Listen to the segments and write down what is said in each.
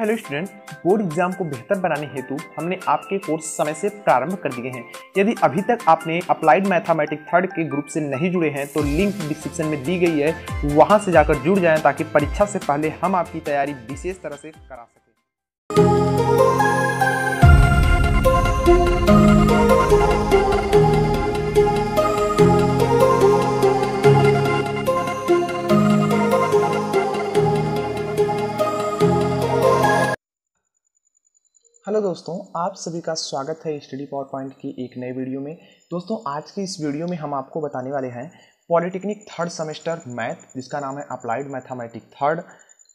hello student board exam को बेहतर बनाने हेतु हमने आपके कोर्स समय से प्रारंभ कर दिए हैं यदि अभी तक आपने अप्लाइड मैथामेटिक थर्ड के ग्रुप से नहीं जुड़े हैं तो लिंक डिस्क्रिप्शन में दी गई है वहां से जाकर जुड़ जाएं ताकि परीक्षा से पहले हम आपकी तैयारी विशेष तरह से करा सकें हेलो दोस्तों आप सभी का स्वागत है स्टडी पावर पॉइंट की एक नए वीडियो में दोस्तों आज की इस वीडियो में हम आपको बताने वाले हैं पॉलिटेक्निक थर्ड सेमेस्टर मैथ जिसका नाम है applied mathematic third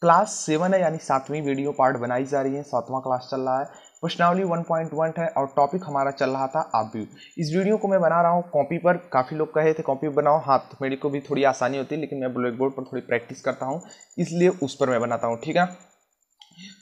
class seven है यानी सातवीं वीडियो पार्ट बनाई जा रही है सातवां क्लास चल रहा है प्रश्नावली वन है और टॉपिक हमारा चल रहा था आप भी इस वीडियो को मैं बना रहा हूँ कॉपी पर काफ़ी लोग कहे थे कॉपी बनाओ हाथ तो मेरे को भी थोड़ी आसानी होती है लेकिन मैं ब्लैक बोर्ड पर थोड़ी प्रैक्टिस करता हूँ इसलिए उस पर मैं बनाता हूँ ठीक है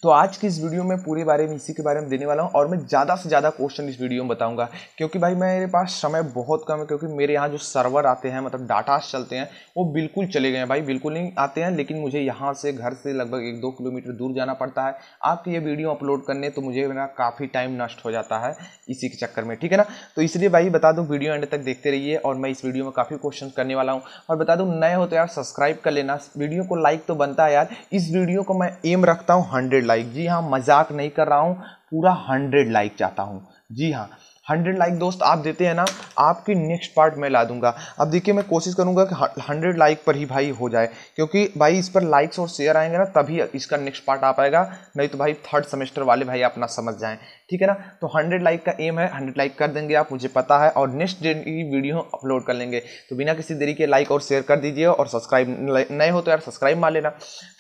तो आज की इस वीडियो में पूरे बारे में इसी के बारे में देने वाला हूँ और मैं ज़्यादा से ज़्यादा क्वेश्चन इस वीडियो में बताऊँगा क्योंकि भाई मेरे पास समय बहुत कम है क्योंकि मेरे यहाँ जो सर्वर आते हैं मतलब डाटास चलते हैं वो बिल्कुल चले गए हैं भाई बिल्कुल नहीं आते हैं लेकिन मुझे यहाँ से घर से लगभग एक दो किलोमीटर दूर जाना पड़ता है आपके ये वीडियो अपलोड करने तो मुझे मेरा काफ़ी टाइम नष्ट हो जाता है इसी के चक्कर में ठीक है ना तो इसलिए भाई बता दूँ वीडियो एंड तक देखते रहिए और मैं इस वीडियो में काफ़ी क्वेश्चन करने वाला हूँ और बता दूँ नए हो तो यार सब्सक्राइब कर लेना वीडियो को लाइक तो बनता है यार इस वीडियो को मैं एम रखता हूँ हंड्रेड लाइक जी हाँ मजाक नहीं कर रहा हूँ पूरा हंड्रेड लाइक चाहता हूँ जी हाँ हंड्रेड लाइक दोस्त आप देते हैं ना आपकी नेक्स्ट पार्ट मैं ला दूंगा अब देखिए मैं कोशिश करूंगा कि हंड्रेड लाइक पर ही भाई हो जाए क्योंकि भाई इस पर लाइक्स और शेयर आएंगे ना तभी इसका नेक्स्ट पार्ट आ पाएगा नहीं तो भाई थर्ड सेमेस्टर वाले भाई अपना समझ जाएं ठीक है ना तो हंड्रेड लाइक का एम है हंड्रेड लाइक कर देंगे आप मुझे पता है और नेक्स्ट डे की वीडियो अपलोड कर लेंगे तो बिना किसी देरी के लाइक और शेयर कर दीजिए और सब्सक्राइब नए हो तो यार सब्सक्राइब मार लेना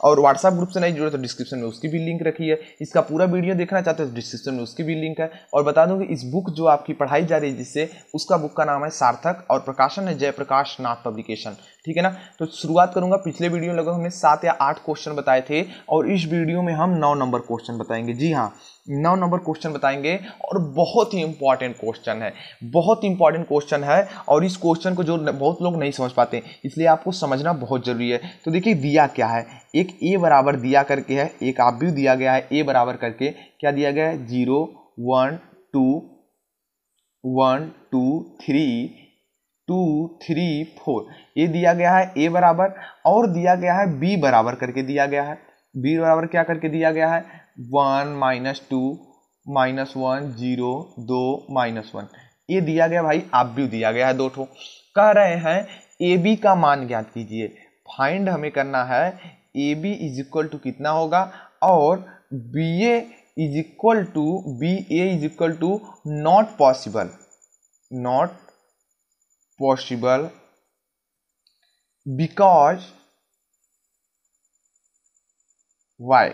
और व्हाट्सएप ग्रुप से नहीं जुड़े तो डिस्क्रिप्शन में उसकी भी लिंक रखी है इसका पूरा वीडियो देखना चाहते हो तो डिस्क्रिप्शन में उसकी भी लिंक है और बता दूँगी इस बुक जो आपकी पढ़ाई जा रही है जिससे उसका बुक का नाम है सार्थक और प्रकाशन है जयप्रकाश नाथ पब्लिकेशन ठीक है ना तो शुरुआत करूंगा पिछले वीडियो में लगभग हमने सात या आठ क्वेश्चन बताए थे और इस वीडियो में हम नौ नंबर क्वेश्चन बताएंगे जी हाँ नौ नंबर क्वेश्चन बताएंगे और बहुत ही इंपॉर्टेंट क्वेश्चन है बहुत ही इंपॉर्टेंट क्वेश्चन है और इस क्वेश्चन को जो बहुत लोग नहीं समझ पाते इसलिए आपको समझना बहुत ज़रूरी है तो देखिए दिया क्या है एक ए बराबर दिया करके है एक आप भी दिया गया है ए बराबर करके क्या दिया गया है zero one two one two three two three four ये दिया गया है ए बराबर और दिया गया है बी बराबर करके दिया गया है बी बराबर क्या करके दिया गया है one minus two minus one zero दो माइनस वन ये दिया गया भाई आप भी दिया गया है दो ठो कह रहे हैं ए बी का मान ज्ञात कीजिए फाइंड हमें करना है A B is equal to कितना होगा और B A is equal to B A is equal to not possible not possible because why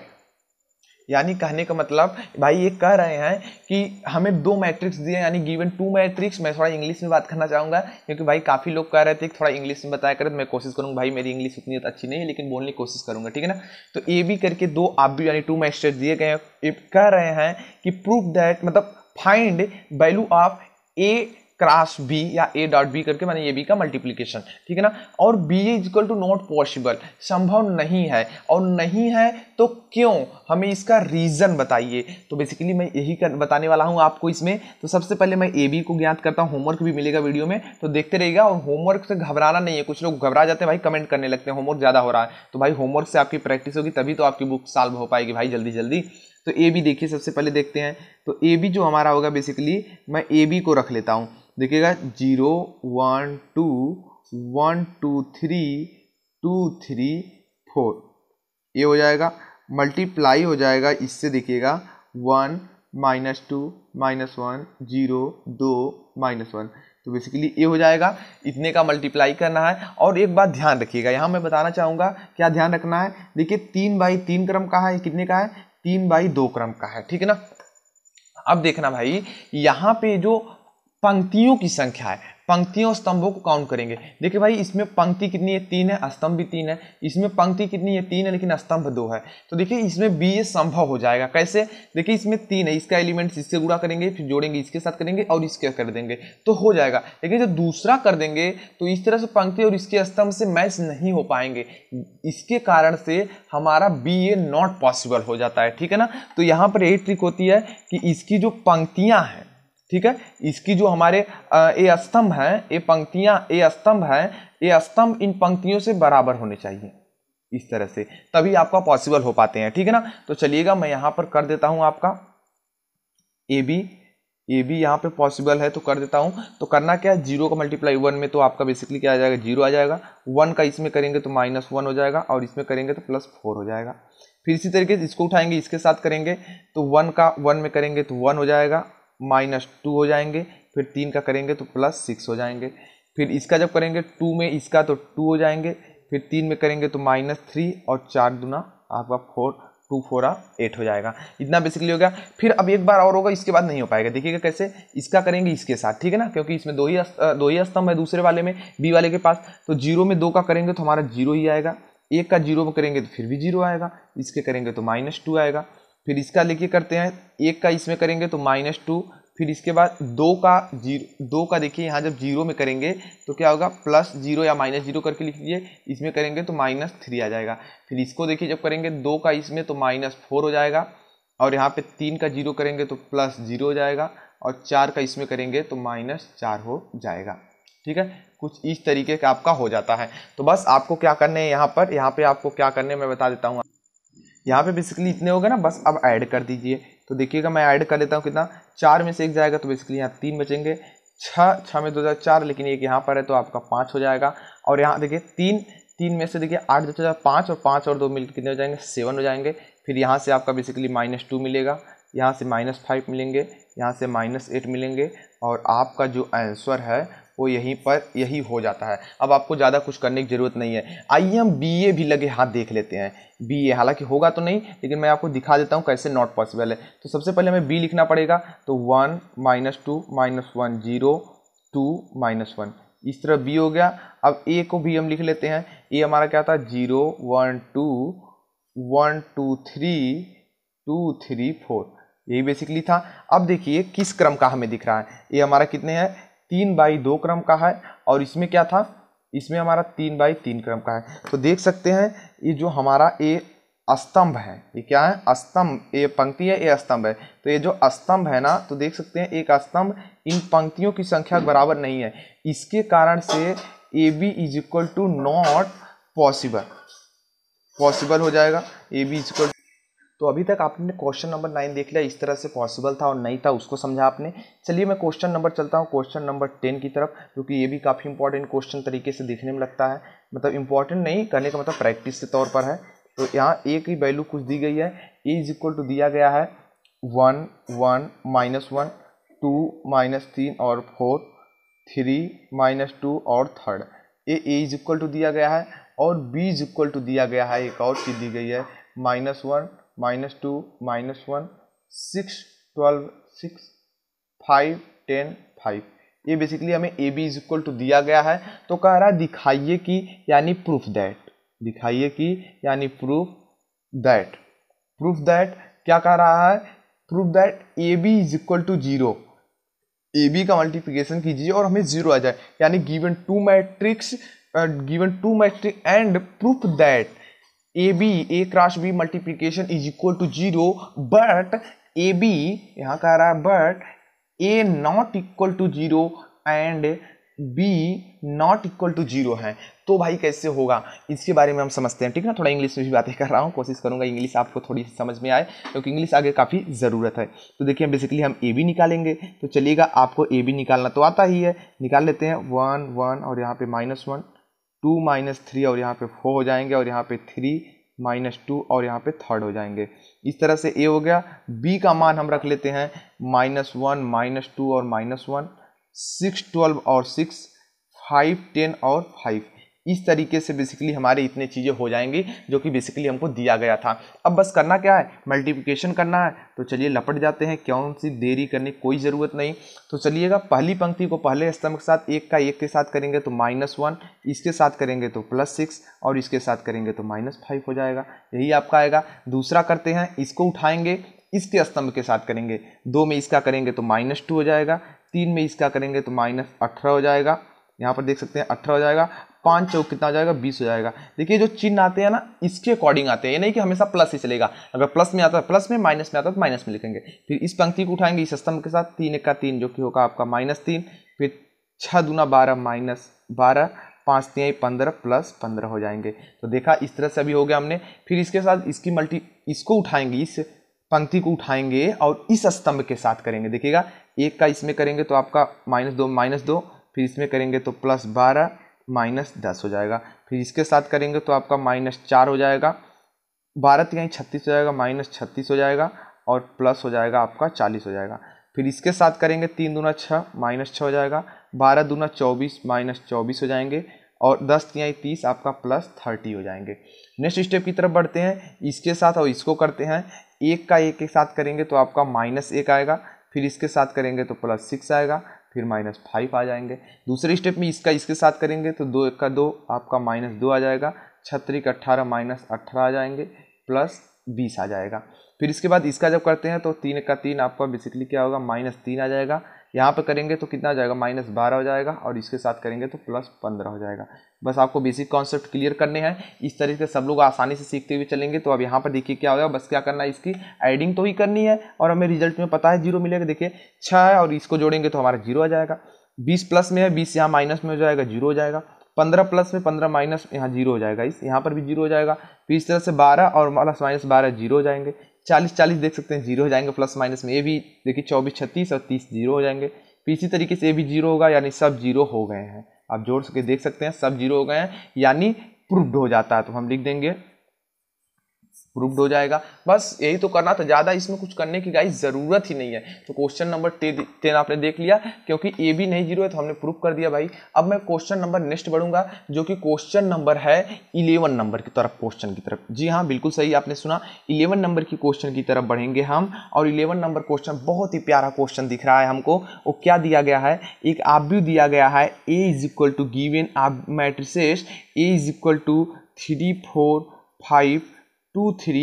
यानी कहने का मतलब भाई ये कह रहे हैं कि हमें दो मैट्रिक्स दिए यानी गिवन टू मैट्रिक्स मैं थोड़ा इंग्लिश में बात करना चाहूँगा क्योंकि भाई काफ़ी लोग कह रहे थे थोड़ा इंग्लिश में बताया करें तो मैं कोशिश करूँगा भाई मेरी इंग्लिश उतनी अच्छी नहीं है लेकिन बोलने की कोशिश करूँगा ठीक है ना तो ए बी करके दो आप भी यानी टू मैट्रिक्स दिए गए हैं कह रहे हैं कि प्रूफ दैट मतलब find value of A cross B या ए डॉट बी करके मैंने ये बी का मल्टीप्लीकेशन ठीक है ना और B is equal to not possible संभव नहीं है और नहीं है तो क्यों हमें इसका रीज़न बताइए तो बेसिकली मैं यही कर, बताने वाला हूँ आपको इसमें तो सबसे पहले मैं ए बी को ज्ञात करता हूँ होमवर्क भी मिलेगा वीडियो में तो देखते रहेगा और होमवर्क से घबराना नहीं है कुछ लोग घबरा जाते हैं भाई कमेंट करने लगते हैं होमवर्क ज़्यादा हो रहा है तो भाई होमवर्क से आपकी प्रैक्टिस होगी तभी तो आपकी बुक सॉल्व हो पाएगी भाई जल्दी जल्दी तो ए बी देखिए सबसे पहले देखते हैं तो ए बी जो हमारा होगा बेसिकली मैं ए बी को रख लेता हूँ देखिएगा zero one two one two three two three four ये हो जाएगा मल्टीप्लाई हो जाएगा इससे देखिएगा one minus two minus one zero दो माइनस वन तो बेसिकली ये हो जाएगा इतने का मल्टीप्लाई करना है और एक बात ध्यान रखिएगा यहाँ मैं बताना चाहूँगा क्या ध्यान रखना है देखिए तीन बाई तीन क्रम का है कितने का है तीन बाई दो क्रम का है ठीक है ना अब देखना भाई यहाँ पे जो पंक्तियों की संख्या है पंक्तियों स्तंभों को काउंट करेंगे देखिए भाई इसमें पंक्ति कितनी है तीन है स्तंभ भी तीन है इसमें पंक्ति कितनी है तीन है लेकिन स्तंभ दो है तो देखिए इसमें बी ये संभव हो जाएगा कैसे देखिए इसमें तीन है इसका एलिमेंट्स इससे गुड़ा करेंगे फिर जोड़ेंगे इसके साथ करेंगे और इसके कर देंगे तो हो जाएगा लेकिन जब दूसरा कर देंगे तो इस तरह से पंक्ति और इसके स्तंभ से मैच नहीं हो पाएंगे इसके कारण से हमारा बी ए नॉट पॉसिबल हो जाता है ठीक है ना तो यहाँ पर यही ट्रिक होती है कि इसकी जो पंक्तियाँ हैं ठीक है इसकी जो हमारे ए स्तंभ हैं ये पंक्तियाँ ए स्तंभ हैं ये स्तंभ इन पंक्तियों से बराबर होने चाहिए इस तरह से तभी आपका पॉसिबल हो पाते हैं ठीक है ना तो चलिएगा मैं यहाँ पर कर देता हूँ आपका ए बी ए बी यहाँ पे पॉसिबल है तो कर देता हूँ तो करना क्या है जीरो का मल्टीप्लाई वन में तो आपका बेसिकली क्या आ जाएगा जीरो आ जाएगा वन का इसमें करेंगे तो माइनस वन हो जाएगा और इसमें करेंगे तो प्लस फोर हो जाएगा फिर इसी तरीके से इसको उठाएंगे इसके साथ करेंगे तो वन का वन में करेंगे तो वन हो जाएगा माइनस टू हो जाएंगे फिर तीन का करेंगे तो प्लस सिक्स हो जाएंगे फिर इसका जब करेंगे टू में इसका तो टू हो जाएंगे फिर तीन में करेंगे तो माइनस थ्री और चार दुना आपका फोर टू फोर आ एट हो जाएगा इतना बेसिकली हो गया फिर अब एक बार और होगा इसके बाद नहीं हो पाएगा देखिएगा कैसे इसका करेंगे इसके साथ ठीक है ना क्योंकि इसमें दो ही दो ही स्तंभ है दूसरे वाले में बी वाले के पास तो जीरो में दो का करेंगे तो हमारा जीरो ही आएगा एक का जीरो में करेंगे तो फिर भी जीरो आएगा इसके करेंगे तो माइनस टू आएगा फिर इसका लेके करते हैं एक का इसमें करेंगे तो माइनस टू फिर इसके बाद दो का जीरो दो का देखिए यहाँ जब जीरो में करेंगे तो क्या होगा प्लस जीरो या माइनस जीरो करके लिख लीजिए इसमें करेंगे तो माइनस थ्री आ जाएगा फिर इसको देखिए जब करेंगे दो का इसमें तो माइनस फोर हो जाएगा और यहाँ पे तीन का जीरो करेंगे तो प्लस जीरो हो जाएगा और चार का इसमें करेंगे तो माइनस चार हो जाएगा ठीक है कुछ इस तरीके का आपका हो जाता है तो बस आपको क्या करना है यहाँ पर यहाँ पर आपको क्या करने मैं बता देता हूँ यहाँ पे बेसिकली इतने हो गए ना बस अब ऐड कर दीजिए तो देखिएगा मैं ऐड कर लेता हूँ कितना चार में से एक जाएगा तो बेसिकली यहाँ तीन बचेंगे छः छः में दो हज़ार चार लेकिन एक यहाँ पर है तो आपका पाँच हो जाएगा और यहाँ देखिए तीन तीन में से देखिए आठ दो हज़ार पाँच और पाँच और दो मिल कितने हो जाएंगे सेवन हो जाएंगे फिर यहाँ से आपका बेसिकली माइनस टू मिलेगा यहाँ से माइनस फाइव मिलेंगे यहाँ से माइनस एट मिलेंगे और आपका जो आंसर है वो यहीं पर यही हो जाता है अब आपको ज़्यादा कुछ करने की ज़रूरत नहीं है आइए हम बी ए भी लगे हाथ देख लेते हैं बी ए हालांकि होगा तो नहीं लेकिन मैं आपको दिखा देता हूँ कैसे नॉट पॉसिबल है तो सबसे पहले हमें बी लिखना पड़ेगा तो one minus two minus one zero two minus one इस तरह बी हो गया अब ए को भी हम लिख लेते हैं ए हमारा क्या था zero one two one two three two three four यही बेसिकली था अब देखिए किस क्रम का हमें दिख रहा है ये हमारा कितने हैं तीन बाई दो क्रम का है और इसमें क्या था इसमें हमारा तीन बाई तीन क्रम का है तो देख सकते हैं ये जो हमारा ए स्तंभ है ये क्या है स्तंभ ये पंक्ति है ये स्तंभ है तो ये जो स्तंभ है ना तो देख सकते हैं एक स्तंभ इन पंक्तियों की संख्या बराबर नहीं है इसके कारण से A B is equal to not possible possible हो जाएगा ए बी इज इक्वल तो अभी तक आपने क्वेश्चन नंबर नाइन देख लिया इस तरह से पॉसिबल था और नहीं था उसको समझा आपने चलिए मैं क्वेश्चन नंबर चलता हूँ क्वेश्चन नंबर टेन की तरफ क्योंकि ये भी काफ़ी इंपॉर्टेंट क्वेश्चन तरीके से देखने में लगता है मतलब इंपॉर्टेंट नहीं करने का मतलब प्रैक्टिस के तौर पर है तो यहाँ ए की वैल्यू कुछ दी गई है ए इज इक्वल टू दिया गया है one one minus one two minus तीन और फोर थ्री माइनस टू और third A A is equal to दिया गया है और बी इज इक्वल टू दिया गया है एक और चीज़ दी गई है minus one minus two minus one six twelve six five ten five ये बेसिकली हमें A B is equal to दिया गया है तो कह रहा है दिखाइए कि यानी प्रूफ दैट दिखाइए कि यानी प्रूफ दैट प्रूफ दैट क्या कह रहा है proof that A B is equal to zero A B का मल्टीप्लिकेशन कीजिए और हमें जीरो आ जाए यानी given two matrix given two matrix and proof that A B A cross B multiplication is equal to zero but A B यहाँ कह रहा है but A not equal to zero and B not equal to zero है तो भाई कैसे होगा इसके बारे में हम समझते हैं ठीक है ना थोड़ा इंग्लिश में भी बातें कर रहा हूँ कोशिश करूँगा इंग्लिश आपको थोड़ी सी समझ में आए क्योंकि तो इंग्लिश आगे काफ़ी ज़रूरत है तो देखिए बेसिकली हम ए बी निकालेंगे तो चलिएगा आपको ए बी निकालना तो आता ही है निकाल लेते हैं वन वन और यहाँ पे minus one two minus three और यहाँ पे फोर हो जाएंगे और यहाँ पे थ्री माइनस टू और यहाँ पे थर्ड हो जाएंगे इस तरह से ए हो गया बी का मान हम रख लेते हैं माइनस वन माइनस टू और माइनस वन सिक्स ट्वेल्व और सिक्स फाइव टेन और फाइव इस तरीके से बेसिकली हमारे इतने चीज़ें हो जाएंगी जो कि बेसिकली हमको दिया गया था अब बस करना क्या है मल्टीप्लिकेशन करना है तो चलिए लपट जाते हैं क्यों सी देरी करने कोई ज़रूरत नहीं तो चलिएगा पहली पंक्ति को पहले स्तंभ के साथ एक का एक के साथ करेंगे तो माइनस वन इसके साथ करेंगे तो प्लस सिक्स और इसके साथ करेंगे तो माइनस फाइव हो जाएगा यही आपका आएगा दूसरा करते हैं इसको उठाएंगे इसके स्तंभ के साथ करेंगे दो में इसका करेंगे तो माइनस टू हो जाएगा तीन में इसका करेंगे तो माइनस अठारह हो जाएगा यहाँ पर देख सकते हैं अठारह हो जाएगा पाँच चौक कितना हो जाएगा बीस हो जाएगा देखिए जो चिन्ह आते हैं ना इसके अकॉर्डिंग आते हैं ये नहीं कि हमेशा प्लस ही चलेगा अगर प्लस में आता है प्लस में माइनस में आता है तो माइनस में लिखेंगे फिर इस पंक्ति को उठाएंगे इस स्तंभ के साथ तीन एक का तीन जो कि होगा आपका माइनस तीन फिर छः दूना बारह माइनस बारह पाँच तीन पंद्रह प्लस पंद्रह हो जाएंगे तो देखा इस तरह से अभी हो गया हमने फिर इसके साथ इसकी मल्टी इसको उठाएंगे इस पंक्ति को उठाएंगे और इस स्तंभ के साथ करेंगे देखिएगा एक का इसमें करेंगे तो आपका माइनस दो माइनस दो फिर इसमें करेंगे तो प्लस बारह माइनस दस हो जाएगा फिर इसके साथ करेंगे तो आपका माइनस चार हो जाएगा बारह तिहाई छत्तीस हो जाएगा माइनस छत्तीस हो जाएगा और प्लस हो जाएगा आपका चालीस हो जाएगा फिर इसके साथ करेंगे तीन दूना छः माइनस छः हो जाएगा बारह दूना चौबीस माइनस चौबीस हो जाएंगे और दस तिहाई तीस आपका प्लस थर्टी हो जाएंगे नेक्स्ट स्टेप की तरफ बढ़ते हैं इसके साथ और इसको करते हैं एक का एक के साथ करेंगे तो आपका माइनस एक आएगा फिर इसके साथ करेंगे तो प्लस सिक्स आएगा फिर माइनस फाइव आ जाएंगे दूसरे स्टेप में इसका इसके साथ करेंगे तो दो का दो आपका माइनस दो आ जाएगा छत्तीस अट्ठारह माइनस अट्ठारह आ जाएंगे प्लस बीस आ जाएगा फिर इसके बाद इसका जब करते हैं तो तीन का तीन आपका बेसिकली क्या होगा माइनस तीन आ जाएगा यहाँ पर करेंगे तो कितना आ जाएगा माइनस बारह हो जाएगा और इसके साथ करेंगे तो प्लस पंद्रह हो जाएगा बस आपको बेसिक कॉन्सेप्ट क्लियर करने हैं इस तरीके से सब लोग आसानी से सीखते हुए चलेंगे तो अब यहाँ पर देखिए क्या होगा बस क्या करना है इसकी एडिंग तो ही करनी है और हमें रिजल्ट में पता है जीरो मिलेगा देखिए छः है और इसको जोड़ेंगे तो हमारा जीरो आ जाएगा बीस प्लस में है बीस यहाँ माइनस में हो जाएगा जीरो हो जाएगा पंद्रह प्लस में पंद्रह माइनस यहाँ जीरो हो जाएगा इस यहाँ पर भी जीरो हो जाएगा फिर तो इस तरह से बारह और प्लस माइनस बारह जीरो हो जाएंगे चालीस चालीस देख सकते हैं जीरो हो जाएंगे प्लस माइनस में ये भी देखिए चौबीस छत्तीस और तीस जीरो हो जाएंगे फिर तो इसी तरीके से ये भी जीरो होगा यानी सब जीरो हो गए हैं आप जोड़ सके देख सकते हैं सब जीरो हो गए हैं यानी प्रूव्ड हो जाता है तो हम लिख देंगे प्रूव्ड हो जाएगा बस यही तो करना था ज़्यादा इसमें कुछ करने की गाइस ज़रूरत ही नहीं है तो क्वेश्चन नंबर टेन आपने देख लिया क्योंकि ए भी नहीं जीरो है तो हमने प्रूव कर दिया भाई अब मैं क्वेश्चन नंबर नेक्स्ट बढ़ूंगा जो कि क्वेश्चन नंबर है इलेवन नंबर की तरफ क्वेश्चन की तरफ जी हाँ बिल्कुल सही आपने सुना इलेवन नंबर की क्वेश्चन की तरफ बढ़ेंगे हम और इलेवन नंबर क्वेश्चन बहुत ही प्यारा क्वेश्चन दिख रहा है हमको वो क्या दिया गया है एक आव्यू दिया गया है A is equal to given matrices A is equal to three four five two three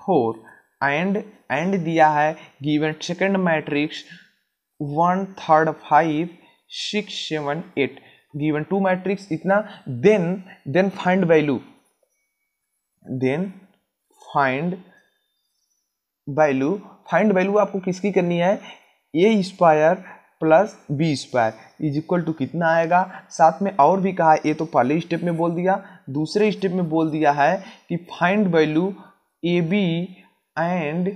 four and and दिया है given second matrix one third five six seven eight given two matrix इतना then then find value then find value find value आपको किसकी करनी है A square plus B square is equal to कितना आएगा साथ में और भी कहा ये तो पहले स्टेप में बोल दिया दूसरे स्टेप में बोल दिया है कि find value A B and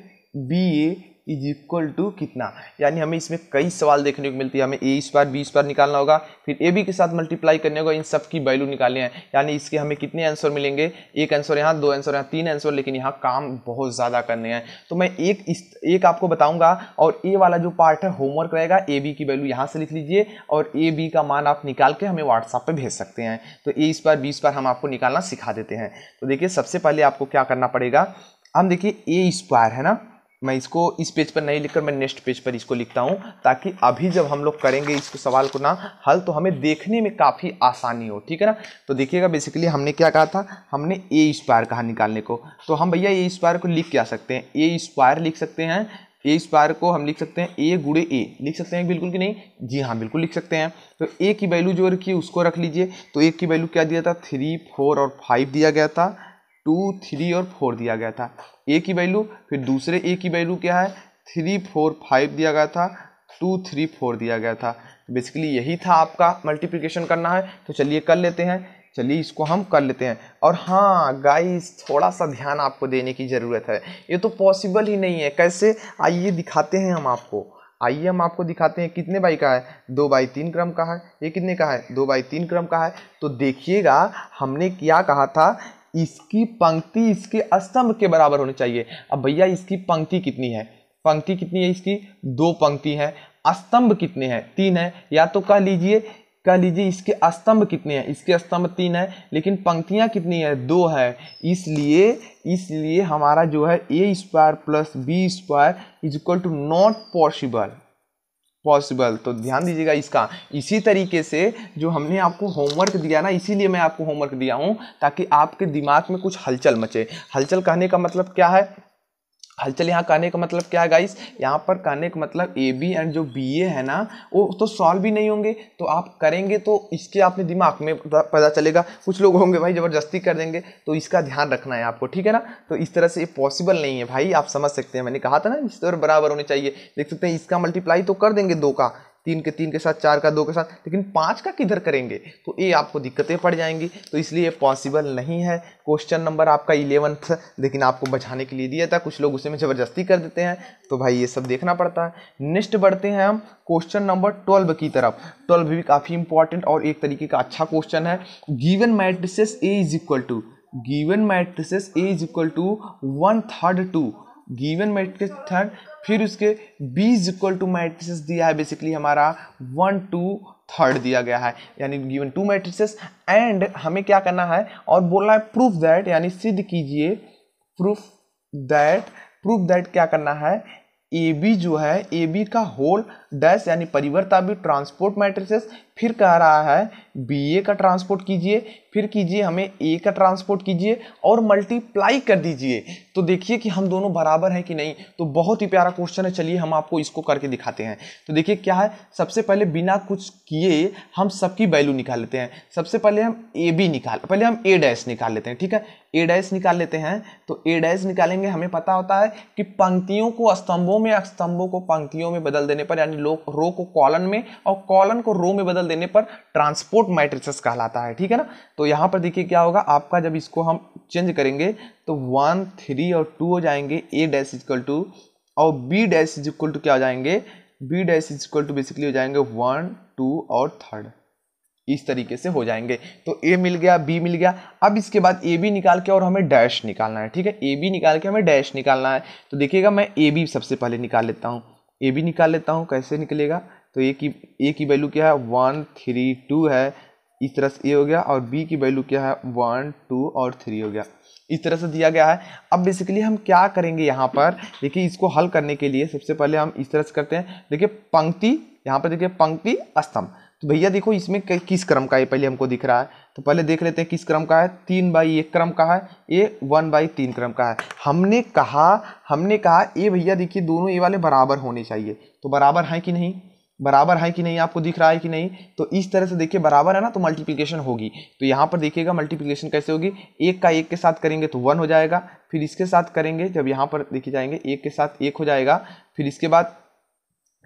B A is equal to कितना यानी हमें इसमें कई सवाल देखने को मिलती है हमें ए स्क्वायर बी स्क्वायर निकालना होगा फिर ए बी के साथ मल्टीप्लाई करने होगा इन सब की वैल्यू निकालने हैं यानी इसके हमें कितने आंसर मिलेंगे एक आंसर यहाँ दो आंसर यहाँ तीन आंसर लेकिन यहाँ काम बहुत ज़्यादा करने हैं तो मैं एक इस एक आपको बताऊँगा और ए वाला जो पार्ट है होमवर्क रहेगा ए बी की वैल्यू यहाँ से लिख लीजिए और ए बी का मान आप निकाल के हमें व्हाट्सअप पर भेज सकते हैं तो ए इस बार बी इस बार हम आपको निकालना सिखा देते हैं तो देखिए सबसे पहले आपको क्या करना पड़ेगा हम देखिए ए स्क्वायर है ना मैं इसको इस पेज पर नहीं लिखकर मैं नेक्स्ट पेज पर इसको लिखता हूँ ताकि अभी जब हम लोग करेंगे इसको सवाल को ना हल तो हमें देखने में काफ़ी आसानी हो ठीक है ना तो देखिएगा बेसिकली हमने क्या कहा था हमने ए स्क्वायर कहा निकालने को तो हम भैया ए स्क्वायर को लिख क्या सकते हैं ए स्क्वायर लिख सकते हैं ए स्क्वायर को हम लिख सकते हैं ए गुड़े ए लिख सकते हैं बिल्कुल कि नहीं जी हाँ बिल्कुल लिख सकते हैं तो ए की वैल्यू जो रखी उसको रख लीजिए तो ए की वैल्यू क्या दिया था थ्री फोर और फाइव दिया गया था टू थ्री और फोर दिया गया था ए की वैल्यू फिर दूसरे ए की वैल्यू क्या है थ्री फोर फाइव दिया गया था टू थ्री फोर दिया गया था बेसिकली यही था आपका मल्टीप्लिकेशन करना है तो चलिए कर लेते हैं चलिए इसको हम कर लेते हैं और हाँ गाइस थोड़ा सा ध्यान आपको देने की ज़रूरत है ये तो पॉसिबल ही नहीं है कैसे आइए दिखाते हैं हम आपको आइए हम आपको दिखाते हैं कितने बाई का है दो बाई तीन क्रम का है ये कितने का है दो बाई तीन क्रम का है तो देखिएगा हमने क्या कहा था इसकी पंक्ति इसके स्तंभ के बराबर होनी चाहिए अब भैया इसकी पंक्ति कितनी है पंक्ति कितनी है इसकी दो पंक्ति है स्तंभ कितने हैं तीन है या तो कह लीजिए कह लीजिए इसके स्तंभ कितने हैं इसके स्तंभ तीन है लेकिन पंक्तियां कितनी है दो है इसलिए इसलिए हमारा जो है A square plus B square is equal to not possible possible तो ध्यान दीजिएगा इसका इसी तरीके से जो हमने आपको होमवर्क दिया ना इसीलिए मैं आपको होमवर्क दिया हूँ ताकि आपके दिमाग में कुछ हलचल मचे हलचल कहने का मतलब क्या है हलचल यहाँ कहने का मतलब क्या है गाइस यहाँ पर कहने का मतलब ए बी एंड जो बी ए है ना वो तो सॉल्व भी नहीं होंगे तो आप करेंगे तो इसके आपने दिमाग में पता चलेगा कुछ लोग होंगे भाई ज़बरदस्ती कर देंगे तो इसका ध्यान रखना है आपको ठीक है ना तो इस तरह से ये पॉसिबल नहीं है भाई आप समझ सकते हैं मैंने कहा था ना इस तरह बराबर होने चाहिए देख सकते हैं इसका मल्टीप्लाई तो कर देंगे दो का तीन के तीन के साथ चार का दो के साथ लेकिन पाँच का किधर करेंगे तो ये आपको दिक्कतें पड़ जाएंगी तो इसलिए पॉसिबल नहीं है क्वेश्चन नंबर आपका इलेवंथ लेकिन आपको बचाने के लिए दिया था कुछ लोग उसे में ज़बरदस्ती कर देते हैं तो भाई ये सब देखना पड़ता है नेक्स्ट बढ़ते हैं हम क्वेश्चन नंबर ट्वेल्व की तरफ ट्वेल्व भी काफ़ी इंपॉर्टेंट और एक तरीके का अच्छा क्वेश्चन है given matrices A is equal to given matrices A is equal to one third two given matrix third फिर उसके इज इक्वल टू मैट्रिसेस दिया है बेसिकली हमारा वन टू थर्ड दिया गया है यानी गिवन टू मैट्रिसेस एंड हमें क्या करना है और बोलना है प्रूफ दैट यानी सिद्ध कीजिए प्रूफ दैट प्रूफ दैट क्या करना है ए बी जो है ए बी का होल डैश यानी भी ट्रांसपोर्ट मैट्रिसेस फिर कह रहा है बी ए का ट्रांसपोर्ट कीजिए फिर कीजिए हमें ए का ट्रांसपोर्ट कीजिए और मल्टीप्लाई कर दीजिए तो देखिए कि हम दोनों बराबर हैं कि नहीं तो बहुत ही प्यारा क्वेश्चन है चलिए हम आपको इसको करके दिखाते हैं तो देखिए क्या है सबसे पहले बिना कुछ किए हम सबकी वैल्यू निकाल लेते हैं सबसे पहले हम ए बी निकाल पहले हम ए डैश निकाल लेते हैं ठीक है ए डैश निकाल लेते हैं तो ए डैश निकालेंगे हमें पता होता है कि पंक्तियों को स्तंभों में स्तंभों को पंक्तियों में बदल देने पर यानी यानी रो को कॉलन में और कॉलन को रो में बदल देने पर ट्रांसपोर्ट मैट्रिसेस कहलाता है ठीक है ना तो यहाँ पर देखिए क्या होगा आपका जब इसको हम चेंज करेंगे तो वन थ्री और टू हो जाएंगे ए डैश इजक्ल टू और B dash is equal to क्या हो जाएंगे B dash is equal to basically हो जाएंगे वन टू और थर्ड इस तरीके से हो जाएंगे तो ए मिल गया बी मिल गया अब इसके बाद ए बी निकाल के और हमें डैश निकालना है ठीक है ए बी निकाल के हमें डैश निकालना है तो देखिएगा मैं ए बी सबसे पहले निकाल लेता हूँ ए भी निकाल लेता हूँ कैसे निकलेगा तो ए की ए की वैल्यू क्या है वन थ्री टू है इस तरह से ए हो गया और बी की वैल्यू क्या है वन टू और थ्री हो गया इस तरह से दिया गया है अब बेसिकली हम क्या करेंगे यहाँ पर देखिए इसको हल करने के लिए सबसे पहले हम इस तरह से करते हैं देखिए पंक्ति यहाँ पर देखिए पंक्ति स्तंभ तो भैया देखो इसमें किस क्रम का है पहले हमको दिख रहा है तो पहले देख लेते हैं किस क्रम का है तीन बाई एक क्रम का है ये वन बाई तीन क्रम का है हमने कहा हमने कहा ये भैया देखिए दोनों ये वाले बराबर होने चाहिए तो बराबर हैं कि नहीं बराबर है कि नहीं आपको दिख रहा है कि नहीं तो इस तरह से देखिए बराबर है ना तो मल्टीप्लिकेशन होगी तो यहाँ पर देखिएगा मल्टीप्लिकेशन कैसे होगी एक का एक के साथ करेंगे तो वन हो जाएगा फिर इसके साथ करेंगे जब यहाँ पर देखे जाएंगे एक के साथ एक हो जाएगा फिर इसके बाद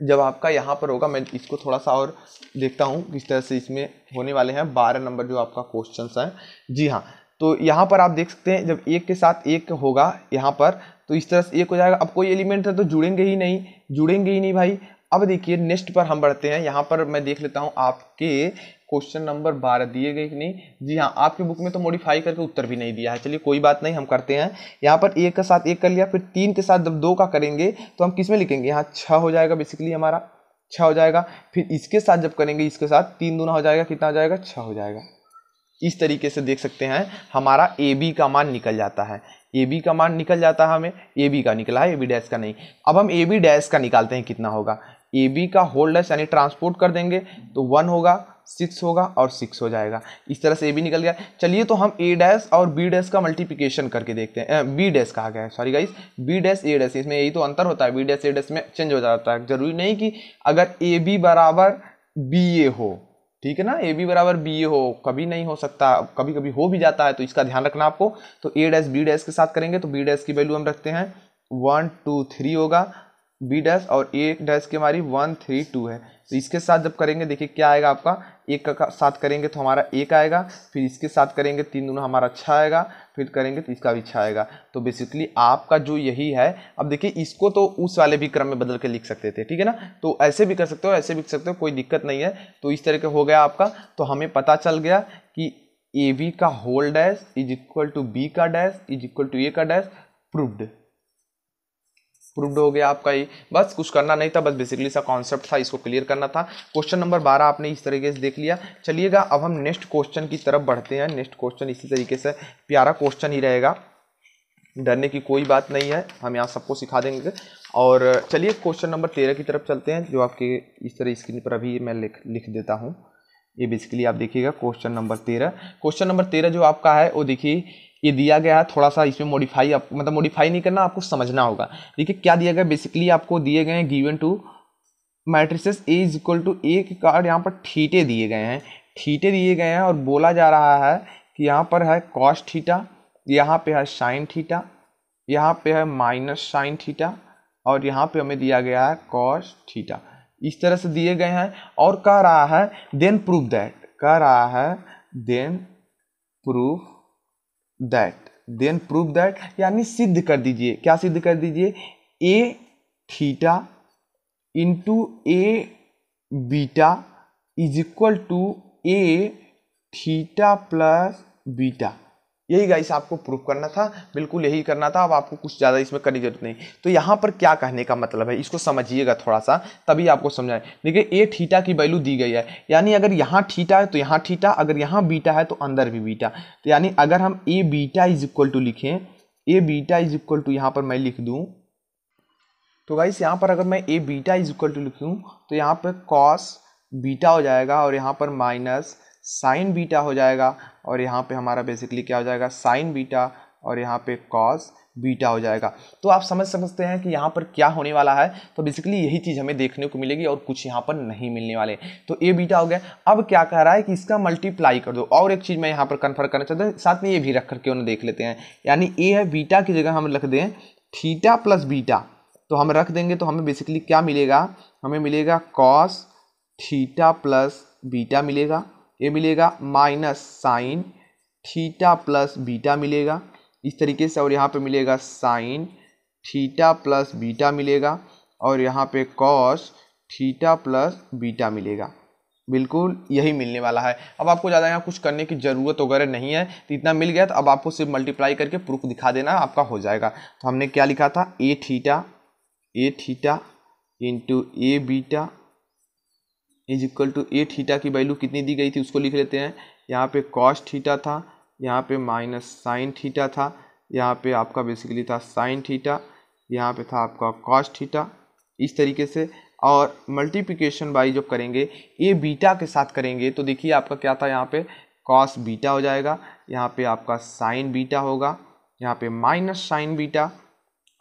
जब आपका यहाँ पर होगा मैं इसको थोड़ा सा और देखता हूँ किस तरह से इसमें होने वाले हैं बारह नंबर जो आपका क्वेश्चन है जी हाँ तो यहाँ पर आप देख सकते हैं जब एक के साथ एक होगा यहाँ पर तो इस तरह से एक हो जाएगा अब कोई एलिमेंट है तो जुड़ेंगे ही नहीं जुड़ेंगे ही नहीं भाई अब देखिए नेक्स्ट पर हम बढ़ते हैं यहाँ पर मैं देख लेता हूँ आपके क्वेश्चन नंबर बारह दिए गए कि नहीं जी हाँ आपके बुक में तो मॉडिफाई करके उत्तर भी नहीं दिया है चलिए कोई बात नहीं हम करते हैं यहाँ पर एक के साथ एक कर लिया फिर तीन के साथ जब दो का करेंगे तो हम किस में लिखेंगे यहाँ छः हो जाएगा बेसिकली हमारा छः हो जाएगा फिर इसके साथ जब करेंगे इसके साथ तीन दूना हो जाएगा कितना हो जाएगा छः हो जाएगा इस तरीके से देख सकते हैं हमारा ए बी का मान निकल जाता है ए बी का मान निकल जाता है हमें ए बी का निकला है ए बी डैश का नहीं अब हम ए बी डैश का निकालते हैं कितना होगा ए बी का होल्डर्स यानी ट्रांसपोर्ट कर देंगे तो वन होगा सिक्स होगा और सिक्स हो जाएगा इस तरह से ए बी निकल गया चलिए तो हम ए डैश और बी डैश का मल्टीप्लिकेशन करके देखते हैं बी डैश कहा गया है sorry guys B dash A dash इसमें यही तो अंतर होता है बी डैश ए डैश में चेंज हो जाता है जरूरी नहीं कि अगर ए बी बराबर बी ए हो ठीक है ना ए बी बराबर बी ए हो कभी नहीं हो सकता कभी कभी हो भी जाता है तो इसका ध्यान रखना आपको तो ए डैश बी डैश के साथ करेंगे तो बी डैश की वैल्यू हम रखते हैं वन टू थ्री होगा बी डैश और ए डैश की हमारी वन थ्री टू है तो इसके साथ जब करेंगे देखिए क्या आएगा आपका एक का साथ करेंगे तो हमारा एक आएगा फिर इसके साथ करेंगे तीन दोनों हमारा अच्छा आएगा फिर करेंगे तो इसका भी छः अच्छा आएगा तो बेसिकली आपका जो यही है अब देखिए इसको तो उस वाले भी क्रम में बदल के लिख सकते थे ठीक है ना तो ऐसे भी कर सकते हो ऐसे भी कर सकते हो कोई दिक्कत नहीं है तो इस तरह का हो गया आपका तो हमें पता चल गया कि ए बी का whole dash is equal to B का dash is equal to A का डैश प्रूव्ड प्रूवड हो गया आपका ये बस कुछ करना नहीं था बस बेसिकली सा कॉन्सेप्ट था इसको क्लियर करना था क्वेश्चन नंबर बारह आपने इस तरीके से देख लिया चलिएगा अब हम नेक्स्ट क्वेश्चन की तरफ बढ़ते हैं नेक्स्ट क्वेश्चन इसी तरीके से प्यारा क्वेश्चन ही रहेगा डरने की कोई बात नहीं है हम यहाँ सबको सिखा देंगे और चलिए क्वेश्चन नंबर तेरह की तरफ चलते हैं जो आपके इस तरह स्क्रीन पर अभी मैं लिख लिख देता हूँ ये बेसिकली आप देखिएगा क्वेश्चन नंबर तेरह क्वेश्चन नंबर तेरह जो आपका है वो देखिए ये दिया गया है थोड़ा सा इसमें मॉडिफाई आप मतलब मॉडिफाई नहीं करना आपको समझना होगा देखिए क्या दिया गया बेसिकली आपको दिए गए हैं given two matrices A is equal to A के कार्ड यहाँ पर ठीटे दिए गए हैं ठीटे दिए गए हैं और बोला जा रहा है कि यहाँ पर है कॉस ठीटा यहाँ पे है साइन ठीटा यहाँ पे है माइनस साइन ठीटा और यहाँ पे हमें दिया गया है कॉस ठीटा इस तरह से दिए गए हैं और कह रहा है देन प्रूव दैट कह रहा है then proof that then prove that यानी सिद्ध कर दीजिए क्या सिद्ध कर दीजिए A theta into A beta is equal to A theta plus beta यही गाइस आपको प्रूफ करना था बिल्कुल यही करना था अब आपको कुछ ज़्यादा इसमें करने की जरूरत नहीं तो यहाँ पर क्या कहने का मतलब है इसको समझिएगा थोड़ा सा तभी आपको समझाएं देखिए ए ठीटा की वैल्यू दी गई है यानी अगर यहाँ ठीटा है तो यहाँ ठीटा अगर यहाँ बीटा है तो अंदर भी बीटा तो यानी अगर हम A beta is equal to लिखें A beta is equal to यहाँ पर मैं लिख दूँ तो गाइस यहाँ पर अगर मैं A beta is equal to लिखूँ तो यहाँ पर कॉस बीटा हो जाएगा और यहाँ पर माइनस साइन बीटा हो जाएगा और यहाँ पे हमारा बेसिकली क्या हो जाएगा साइन बीटा और यहाँ पे कॉस बीटा हो जाएगा तो आप समझ सकते हैं कि यहाँ पर क्या होने वाला है तो बेसिकली यही चीज़ हमें देखने को मिलेगी और कुछ यहाँ पर नहीं मिलने वाले तो ए बीटा हो गया अब क्या कह रहा है कि इसका मल्टीप्लाई कर दो और एक चीज़ मैं यहाँ पर कन्फर्म करना चाहता हूँ साथ में ये भी रख करके उन्हें देख लेते हैं यानी ए है बीटा की जगह हम रख दें थीटा प्लस बीटा तो हम रख देंगे तो हमें बेसिकली क्या मिलेगा हमें मिलेगा कॉस थीटा प्लस बीटा मिलेगा ये मिलेगा minus sine theta plus beta मिलेगा इस तरीके से और यहाँ पे मिलेगा साइन थीटा प्लस बीटा मिलेगा और यहाँ पे कॉस थीटा प्लस बीटा मिलेगा बिल्कुल यही मिलने वाला है अब आपको ज़्यादा यहाँ कुछ करने की ज़रूरत वगैरह नहीं है तो इतना मिल गया तो अब आपको सिर्फ मल्टीप्लाई करके प्रूफ दिखा देना आपका हो जाएगा तो हमने क्या लिखा था A theta A theta into A beta is equal to A theta की वैल्यू कितनी दी गई थी उसको लिख लेते हैं यहाँ पे कॉस थीटा था यहाँ पे माइनस साइन थीटा था यहाँ पे आपका बेसिकली था साइन थीटा यहाँ पे था आपका कॉस थीटा इस तरीके से और मल्टीप्लिकेशन बाई जब करेंगे ए बीटा के साथ करेंगे तो देखिए आपका क्या था यहाँ पे कॉस बीटा हो जाएगा यहाँ पे आपका साइन बीटा होगा यहाँ पे माइनस साइन बीटा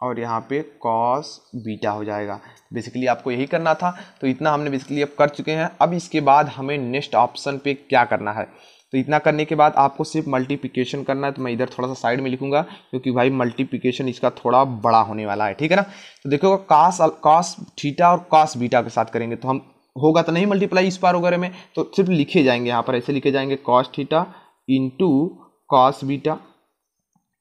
और यहाँ पे कॉस बीटा हो जाएगा बेसिकली आपको यही करना था तो इतना हमने बेसिकली अब कर चुके हैं अब इसके बाद हमें नेक्स्ट ऑप्शन पे क्या करना है तो इतना करने के बाद आपको सिर्फ मल्टीप्लिकेशन करना है तो मैं इधर थोड़ा सा साइड में लिखूंगा क्योंकि भाई मल्टीप्लिकेशन इसका थोड़ा बड़ा होने वाला है ठीक है ना तो देखो कास कास थीटा और कास बीटा के साथ करेंगे तो हम होगा तो नहीं मल्टीप्लाई इस पार वगैरह में तो सिर्फ लिखे जाएंगे यहाँ पर ऐसे लिखे जाएंगे cos theta into cos beta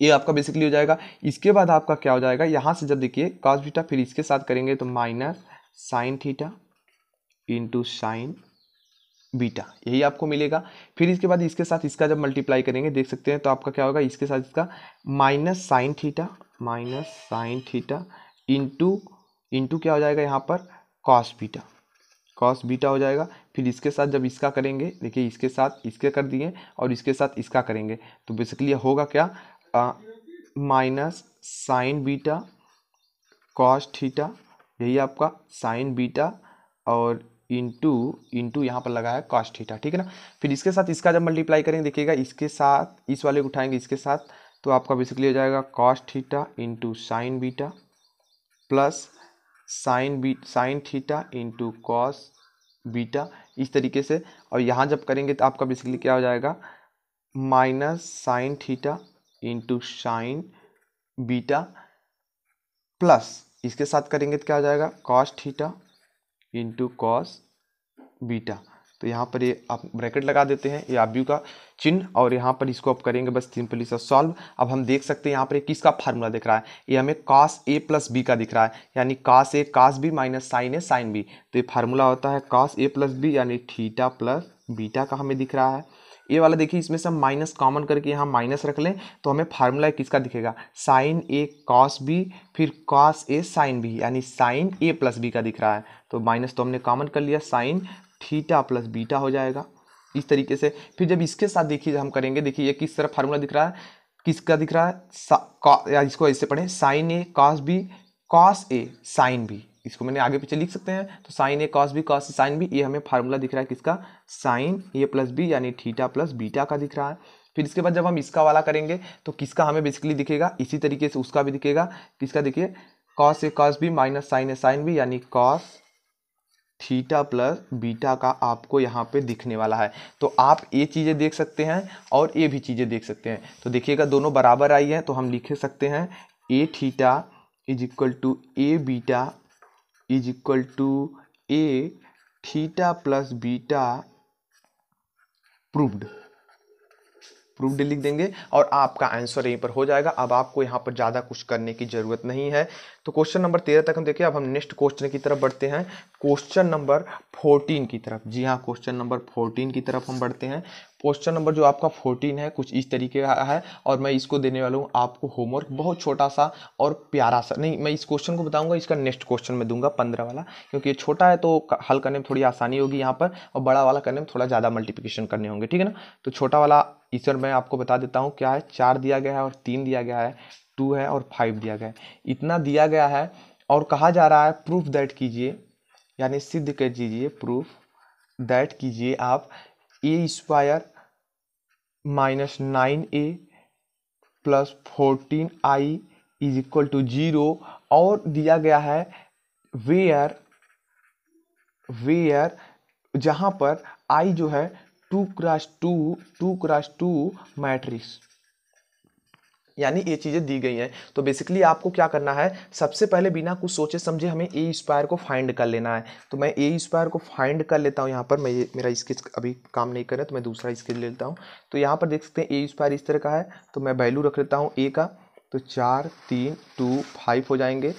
ये आपका बेसिकली हो जाएगा इसके बाद आपका क्या हो जाएगा यहाँ से जब देखिए कॉस बीटा फिर इसके साथ करेंगे तो minus sine theta into sine beta यही आपको मिलेगा फिर इसके बाद इसके साथ इसका जब मल्टीप्लाई करेंगे देख सकते हैं तो आपका क्या होगा इसके साथ इसका minus sine theta minus sine theta into into क्या हो जाएगा यहाँ पर कॉस बीटा कॉस बीटा हो जाएगा फिर इसके साथ जब इसका करेंगे देखिए इसके साथ इसके कर दिए और इसके साथ इसका करेंगे तो बेसिकली होगा क्या minus sine beta cos theta यही आपका साइन बीटा और इंटू इंटू यहाँ पर लगा है कॉस थीटा ठीक है ना फिर इसके साथ इसका जब मल्टीप्लाई करेंगे देखिएगा इसके साथ इस वाले को उठाएंगे इसके साथ तो आपका बेसिकली हो जाएगा cos theta into sine beta plus sine B sine theta into cos beta इस तरीके से और यहाँ जब करेंगे तो आपका बेसिकली क्या हो जाएगा minus sine theta into sine beta plus इसके साथ करेंगे तो क्या हो जाएगा cos theta into cos beta तो यहाँ पर ये आप ब्रैकेट लगा देते हैं ये आप का चिन्ह और यहाँ पर इसको आप करेंगे बस सिंपली सा सॉल्व अब हम देख सकते हैं यहाँ पर ये किसका फार्मूला दिख रहा है ये हमें कास ए प्लस बी का दिख रहा है यानी cos A cos B minus sine A sine B तो ये फार्मूला होता है कास ए प्लस बी यानी थीटा प्लस बीटा का हमें दिख रहा है ये वाला देखिए इसमें से हम माइनस कॉमन करके यहाँ माइनस रख लें तो हमें फार्मूला किसका दिखेगा साइन ए कॉस बी फिर कॉस ए साइन बी यानी साइन ए प्लस बी का दिख रहा है तो माइनस तो हमने कॉमन कर लिया साइन थीटा प्लस बीटा हो जाएगा इस तरीके से फिर जब इसके साथ देखिए हम करेंगे देखिए ये किस तरह फार्मूला दिख रहा है किसका दिख रहा है इसको ऐसे पढ़ें sine A cos B cos A sine B इसको मैंने आगे पीछे लिख सकते हैं तो sine A cos B cos sine B ये हमें फार्मूला दिख रहा है किसका साइन ए प्लस बी यानी थीटा प्लस बीटा का दिख रहा है फिर इसके बाद जब हम इसका वाला करेंगे तो किसका हमें बेसिकली दिखेगा इसी तरीके से उसका भी दिखेगा किसका दिखिए cos A cos B minus sine A sine B यानी कॉस थीटा प्लस बीटा का आपको यहाँ पे दिखने वाला है तो आप ये चीज़ें देख सकते हैं और ये भी चीज़ें देख सकते हैं तो देखिएगा दोनों बराबर आई हैं तो हम लिख सकते हैं A theta is equal to A beta is equal to A theta plus beta proved proof लिख देंगे और आपका आंसर यहीं पर हो जाएगा अब आपको यहाँ पर ज़्यादा कुछ करने की ज़रूरत नहीं है तो क्वेश्चन नंबर तेरह तक हम देखिए अब हम नेक्स्ट क्वेश्चन की तरफ बढ़ते हैं क्वेश्चन नंबर फोर्टीन की तरफ जी हाँ क्वेश्चन नंबर फोर्टीन की तरफ हम बढ़ते हैं क्वेश्चन नंबर जो आपका फोर्टीन है कुछ इस तरीके का है और मैं इसको देने वाला हूँ आपको होमवर्क बहुत छोटा सा और प्यारा सा नहीं मैं इस क्वेश्चन को बताऊंगा इसका नेक्स्ट क्वेश्चन मैं दूंगा पंद्रह वाला क्योंकि ये छोटा है तो हल करने में थोड़ी आसानी होगी यहाँ पर और बड़ा वाला करने में थोड़ा ज़्यादा मल्टीप्लीकेशन करने होंगे ठीक है ना तो छोटा वाला ईश्वर मैं आपको बता देता हूँ क्या है चार दिया गया है और तीन दिया गया है टू है और फाइव दिया गया है इतना दिया गया है और कहा जा रहा है प्रूफ दैट कीजिए यानी सिद्ध कर दीजिए प्रूफ दैट कीजिए आप A square minus nine A plus fourteen I is equal to zero और दिया गया है वेयर वेयर जहाँ पर आई जो है two cross two two cross two matrix यानी ये चीज़ें दी गई हैं तो बेसिकली आपको क्या करना है सबसे पहले बिना कुछ सोचे समझे हमें ए स्क्वायर को फाइंड कर लेना है तो मैं ए स्क्वायर को फाइंड कर लेता हूँ यहाँ पर मैं ये मेरा स्केच अभी काम नहीं कर रहा तो मैं दूसरा स्केच ले लेता हूँ तो यहाँ पर देख सकते हैं ए स्क्वायर इस तरह का है तो मैं वैल्यू रख लेता हूँ ए का तो चार तीन टू फाइव हो जाएंगे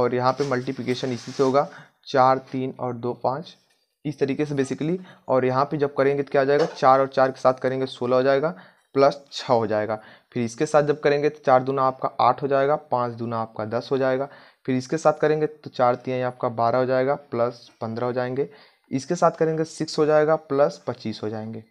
और यहाँ पर मल्टीप्लीकेशन इसी से होगा चार तीन और दो पाँच इस तरीके से बेसिकली और यहाँ पे जब करेंगे तो क्या हो जाएगा चार और चार के साथ करेंगे तो सोलह हो जाएगा प्लस छः हो जाएगा फिर इसके साथ जब करेंगे तो चार दूना आपका आठ हो जाएगा पाँच दूना आपका दस हो जाएगा फिर इसके साथ करेंगे तो चार तीन आपका बारह हो जाएगा प्लस पंद्रह हो जाएंगे इसके साथ करेंगे सिक्स तो हो जाएगा प्लस पच्चीस हो जाएंगे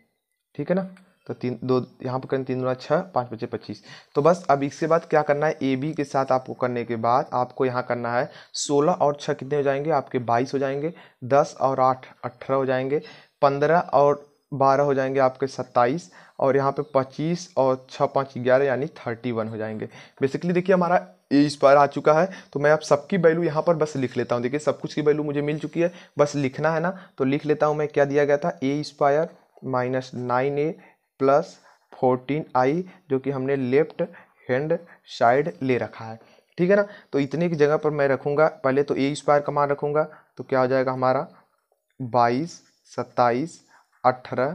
ठीक है ना तो तीन दो यहाँ पर करें तीन दो छः पाँच पच्चीस पच्चीस तो बस अब इसके बाद क्या करना है ए बी के साथ आपको करने के बाद आपको यहाँ करना है सोलह और छः कितने हो जाएंगे आपके बाईस हो जाएंगे दस और आठ अट्ठारह हो जाएंगे पंद्रह और बारह हो जाएंगे आपके सत्ताईस और यहाँ पे पच्चीस और छः पाँच ग्यारह यानी थर्टी वन हो जाएंगे बेसिकली देखिए हमारा ए स्क्वायर आ चुका है तो मैं आप सबकी वैल्यू यहाँ पर बस लिख लेता हूँ देखिए सब कुछ की वैल्यू मुझे मिल चुकी है बस लिखना है ना तो लिख लेता हूँ मैं क्या दिया गया था A square minus nine A plus fourteen I जो कि हमने लेफ्ट हैंड साइड ले रखा है ठीक है ना तो इतने की जगह पर मैं रखूँगा पहले तो ए स्क्वायर का मान रखूँगा तो क्या हो जाएगा हमारा बाईस सत्ताईस अठारह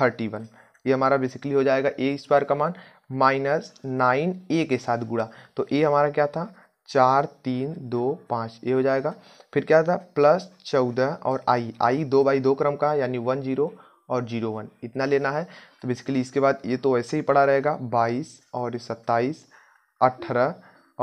थर्टी वन ये हमारा बेसिकली हो जाएगा ए स्क्वायर का मान माइनस नाइन ए के साथ गुड़ा तो ए हमारा क्या था चार तीन दो पाँच ये हो जाएगा फिर क्या था प्लस चौदह और आई आई दो बाई दो क्रम का है यानी वन जीरो और जीरो वन इतना लेना है तो बेसिकली इसके बाद ये तो वैसे ही पड़ा रहेगा बाईस और ये सत्ताईस अठारह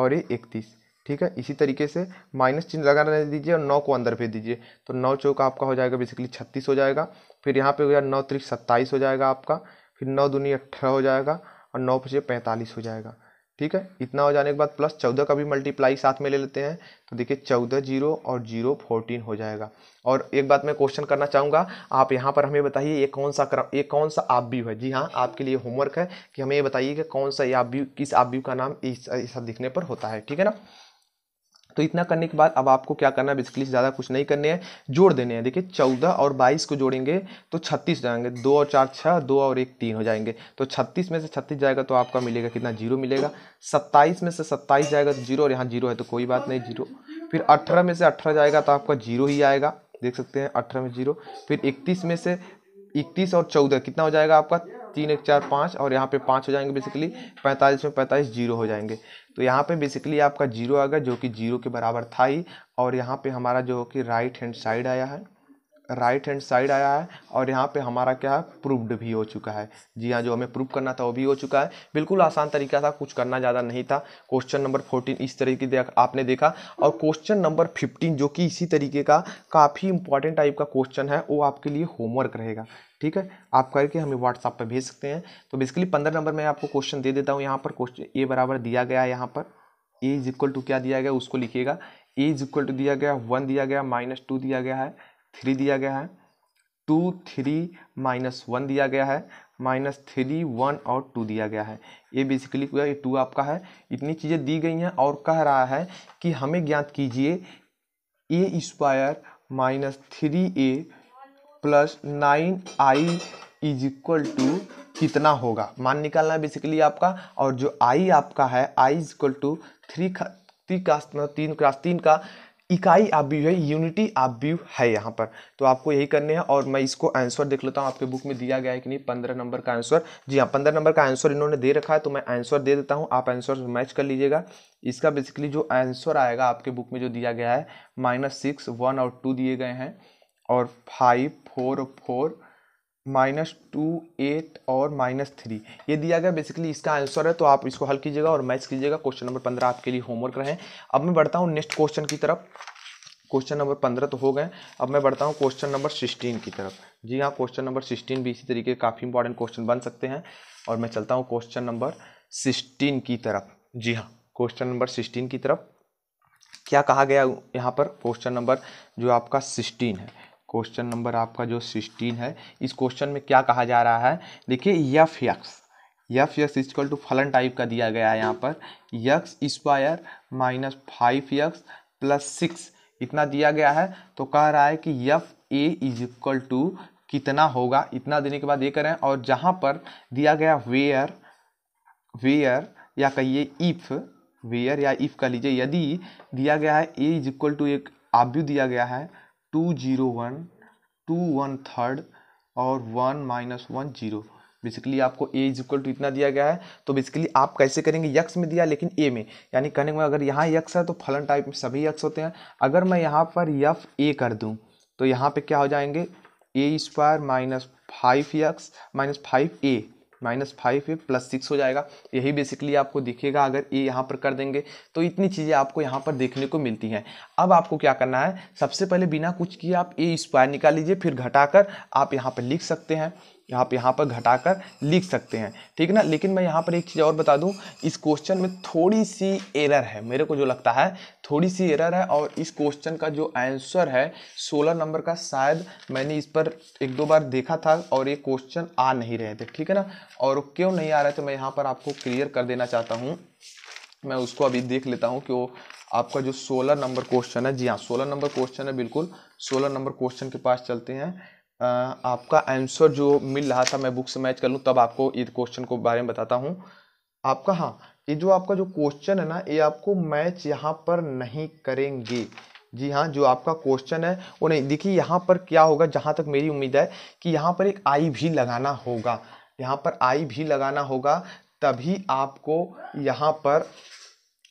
और ये इकतीस ठीक है इसी तरीके से माइनस चिन्ह लगा रहने दीजिए और नौ को अंदर भेज दीजिए तो नौ चौक आपका हो जाएगा बेसिकली छत्तीस हो जाएगा फिर यहाँ पे हो जाएगा नौ त्रिक सत्ताईस हो जाएगा आपका फिर नौ दूनी अट्ठारह हो जाएगा और नौ पचे पैंतालीस हो जाएगा ठीक है इतना हो जाने के बाद प्लस चौदह का भी मल्टीप्लाई साथ में ले लेते हैं तो देखिए चौदह जीरो और जीरो फोर्टीन हो जाएगा और एक बात मैं क्वेश्चन करना चाहूँगा आप यहाँ पर हमें बताइए ये कौन सा क्रम ये कौन सा आप व्यू है जी हाँ आपके लिए होमवर्क है कि हमें ये बताइए कि कौन सा ये आप व्यू किस आप व्यू का नाम इस सब दिखने पर होता है ठीक है ना तो इतना करने के बाद अब आपको क्या करना है बेसिकली ज़्यादा कुछ नहीं करने हैं जोड़ देने हैं देखिए चौदह और बाईस को जोड़ेंगे तो छत्तीस जाएंगे दो और चार छः दो और एक तीन हो जाएंगे तो छत्तीस में से छत्तीस जाएगा तो आपका मिलेगा कितना जीरो मिलेगा सत्ताईस में से सत्ताईस जाएगा तो जीरो और यहाँ जीरो है तो कोई बात नहीं जीरो फिर अठारह में से अठारह जाएगा तो आपका जीरो ही आएगा देख सकते हैं अठारह में जीरो फिर इकतीस में से इकतीस और चौदह कितना हो जाएगा आपका तीन एक चार पाँच और यहाँ पे पाँच हो जाएंगे बेसिकली पैंतालीस में पैंतालीस जीरो हो जाएंगे तो यहाँ पे बेसिकली आपका जीरो आ गया जो कि जीरो के बराबर था ही और यहाँ पे हमारा जो कि राइट हैंड साइड आया है राइट हैंड साइड आया है और यहाँ पे हमारा क्या है प्रूफ्ड भी हो चुका है जी हाँ जो हमें प्रूव करना था वो भी हो चुका है बिल्कुल आसान तरीका था कुछ करना ज़्यादा नहीं था क्वेश्चन नंबर फोर्टीन इस तरीके की आपने देखा और क्वेश्चन नंबर फिफ्टीन जो कि इसी तरीके का काफ़ी इंपॉर्टेंट टाइप का क्वेश्चन है वो आपके लिए होमवर्क रहेगा ठीक है आप करके हमें व्हाट्सअप पर भेज सकते हैं तो बेसिकली पंद्रह नंबर में आपको क्वेश्चन दे देता हूँ यहाँ पर क्वेश्चन ए बराबर दिया गया है यहाँ पर ए इज इक्वल टू क्या दिया गया उसको लिखिएगा ए इज इक्वल टू दिया गया वन दिया गया माइनस टू दिया गया है थ्री दिया गया है टू थ्री माइनस वन दिया गया है माइनस थ्री वन और टू दिया गया है ये बेसिकली क्या ये टू आपका है इतनी चीज़ें दी गई हैं और कह रहा है कि हमें ज्ञात कीजिए A square minus three A plus nine I is equal to कितना होगा मान निकालना है बेसिकली आपका और जो आई आपका है I is equal to three three का तीन क्रास तीन का इकाई आव्यूह है यूनिटी आप व्यू है यहाँ पर तो आपको यही करने हैं और मैं इसको आंसर देख लेता हूँ आपके बुक में दिया गया है कि नहीं पंद्रह नंबर का आंसर जी हाँ पंद्रह नंबर का आंसर इन्होंने दे रखा है तो मैं आंसर दे देता हूँ आप आंसर मैच कर लीजिएगा इसका बेसिकली जो आंसर आएगा आपके बुक में जो दिया गया है माइनस सिक्स वन और टू दिए गए हैं और फाइव फोर और फोर माइनस टू एट और माइनस थ्री ये दिया गया बेसिकली इसका आंसर है तो आप इसको हल कीजिएगा और मैच कीजिएगा क्वेश्चन नंबर पंद्रह आपके लिए होमवर्क रहे अब मैं बढ़ता हूँ नेक्स्ट क्वेश्चन की तरफ क्वेश्चन नंबर पंद्रह तो हो गए अब मैं बढ़ता हूँ क्वेश्चन नंबर सिक्सटीन की तरफ जी हाँ क्वेश्चन नंबर सिक्सटीन भी इसी तरीके काफ़ी इंपॉर्टेंट क्वेश्चन बन सकते हैं और मैं चलता हूँ क्वेश्चन नंबर सिक्सटीन की तरफ जी हाँ क्वेश्चन नंबर सिक्सटीन की तरफ क्या कहा गया यहाँ पर क्वेश्चन नंबर जो आपका सिक्सटीन है क्वेश्चन नंबर आपका जो सिक्सटीन है इस क्वेश्चन में क्या कहा जा रहा है देखिए f x f x is equal to फलन टाइप का दिया गया है यहाँ पर x square minus five x plus six इतना दिया गया है तो कह रहा है कि f A is equal to कितना होगा इतना देने के बाद ये करें और जहाँ पर दिया गया वेयर वेयर या कहिए इफ़ वेयर या इफ़ कह लीजिए यदि दिया गया है ए इज इक्वल टू एक आब्यू दिया गया है two zero one two one third और one minus one zero basically आपको ए इज इक्वल टू इतना दिया गया है तो बेसिकली आप कैसे करेंगे यक्स में दिया लेकिन ए में यानी कहने में अगर यहाँ यक्स है तो फलन टाइप में सभी यक्स होते हैं अगर मैं यहाँ पर यफ ए कर दूँ तो यहाँ पे क्या हो जाएंगे A square minus five x minus five A minus five A plus six हो जाएगा यही बेसिकली आपको दिखेगा अगर ए यहाँ पर कर देंगे तो इतनी चीज़ें आपको यहाँ पर देखने को मिलती हैं अब आपको क्या करना है सबसे पहले बिना कुछ किए आप ए स्क्वायर निकाल लीजिए फिर घटाकर आप यहाँ पर लिख सकते हैं यहाँ यहाँ पर घटाकर लिख सकते हैं ठीक है ना लेकिन मैं यहाँ पर एक चीज़ और बता दूँ इस क्वेश्चन में थोड़ी सी एरर है मेरे को जो लगता है थोड़ी सी एरर है और इस क्वेश्चन का जो आंसर है सोलह नंबर का शायद मैंने इस पर एक दो बार देखा था और ये क्वेश्चन आ नहीं रहे थे ठीक है ना और क्यों नहीं आ रहे थे मैं यहाँ पर आपको क्लियर कर देना चाहता हूँ मैं उसको अभी देख लेता हूँ कि वो आपका जो सोलह नंबर क्वेश्चन है जी हाँ सोलह नंबर क्वेश्चन है बिल्कुल सोलह नंबर क्वेश्चन के पास चलते हैं आपका आंसर जो मिल रहा था मैं बुक से मैच कर लूँ तब आपको इस क्वेश्चन को बारे में बताता हूँ आपका हाँ ये जो आपका जो क्वेश्चन है ना ये आपको मैच यहाँ पर नहीं करेंगे जी हाँ जो आपका क्वेश्चन है वो नहीं देखिए यहाँ पर क्या होगा जहाँ तक मेरी उम्मीद है कि यहाँ पर एक आई भी लगाना होगा यहाँ पर आई भी लगाना होगा तभी आपको यहाँ पर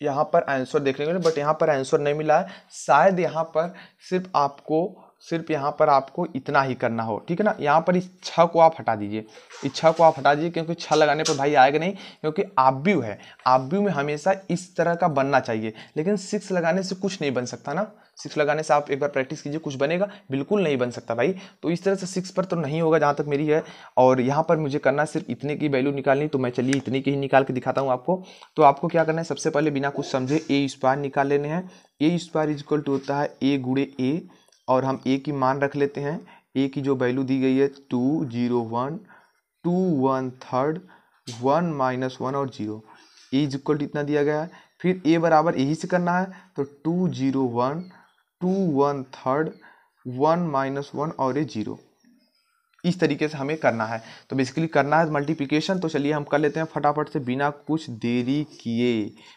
यहाँ पर आंसर देखने को बट यहाँ पर आंसर नहीं मिला है शायद यहाँ पर सिर्फ आपको सिर्फ यहाँ पर आपको इतना ही करना हो ठीक है ना यहाँ पर इस छः को आप हटा दीजिए इस छः को आप हटा दीजिए क्योंकि छः लगाने पर भाई आएगा नहीं क्योंकि आब्यू है आब्यू में हमेशा इस तरह का बनना चाहिए लेकिन सिक्स लगाने से कुछ नहीं बन सकता ना सिक्स लगाने से आप एक बार प्रैक्टिस कीजिए कुछ बनेगा बिल्कुल नहीं बन सकता भाई तो इस तरह से सिक्स पर तो नहीं होगा जहाँ तक मेरी है और यहाँ पर मुझे करना सिर्फ इतने की वैल्यू निकालनी तो मैं चलिए इतने की ही निकाल के दिखाता हूँ आपको तो आपको क्या करना है सबसे पहले बिना कुछ समझे ए स्क्वायर निकाल लेने हैं A square is equal to होता है ए गुड़े ए और हम ए की मान रख लेते हैं ए की जो वैल्यू दी गई है two zero one two one third one minus one और जीरो ए इज इक्वल इतना दिया गया है फिर ए बराबर यही से करना है तो two zero one two one third one minus one और ए जीरो इस तरीके से हमें करना है तो बेसिकली करना है मल्टीप्लिकेशन तो चलिए हम कर लेते हैं फटाफट से बिना कुछ देरी किए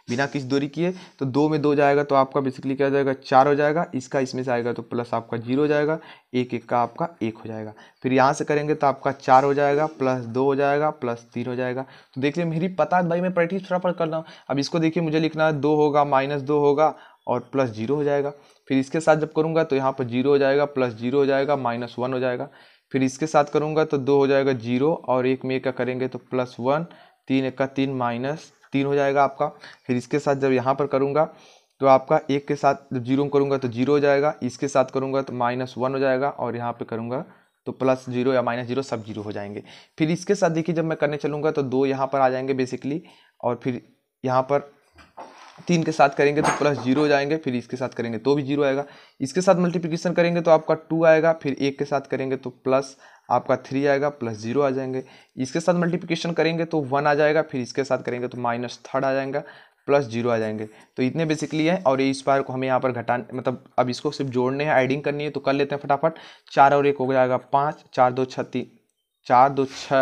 बिना किस दूरी किए तो दो में दो जाएगा तो आपका बेसिकली क्या हो जाएगा चार हो जाएगा इसका इसमें से आएगा तो प्लस आपका जीरो हो जाएगा एक एक का आपका एक हो जाएगा फिर यहाँ से करेंगे तो आपका चार हो जाएगा प्लस दो हो जाएगा प्लस तीन हो जाएगा तो देखिए मेरी पता है भाई मैं प्रैक्टिस फटाफट कर रहा हूँ अब इसको देखिए मुझे लिखना है दो होगा माइनस दो होगा और प्लस जीरो हो जाएगा फिर इसके साथ जब करूँगा तो यहाँ पर जीरो हो जाएगा प्लस जीरो हो जाएगा माइनस वन हो जाएगा फिर इसके साथ करूँगा तो दो हो जाएगा जीरो और एक में एक का करेंगे तो प्लस वन तीन एक का तीन माइनस तीन हो जाएगा आपका फिर इसके साथ जब यहाँ पर करूँगा तो आपका एक के साथ जब जीरो में करूँगा तो जीरो हो जाएगा इसके साथ करूँगा तो माइनस वन हो जाएगा और यहाँ पर करूँगा तो प्लस जीरो या माइनस जीरो सब जीरो हो जाएंगे फिर इसके साथ देखिए जब मैं करने चलूँगा तो दो यहाँ पर आ जाएंगे बेसिकली और फिर यहाँ पर तीन के साथ करेंगे तो प्लस जीरो हो जाएंगे फिर इसके साथ करेंगे तो भी जीरो आएगा इसके साथ मल्टीप्लिकेशन करेंगे तो आपका टू आएगा फिर एक के साथ करेंगे तो प्लस आपका थ्री आएगा प्लस जीरो आ जाएंगे इसके साथ मल्टीप्लिकेशन करेंगे तो वन आ जाएगा फिर इसके साथ करेंगे तो माइनस थर्ड आ जाएगा प्लस जीरो आ जाएंगे तो इतने बेसिकली है और ये स्क्वायर को हमें यहाँ पर घटाने मतलब अब इसको सिर्फ जोड़ने हैं एडिंग करनी है तो कर लेते हैं फटाफट चार और एक हो जाएगा पाँच चार दो छः तीन चार दो छः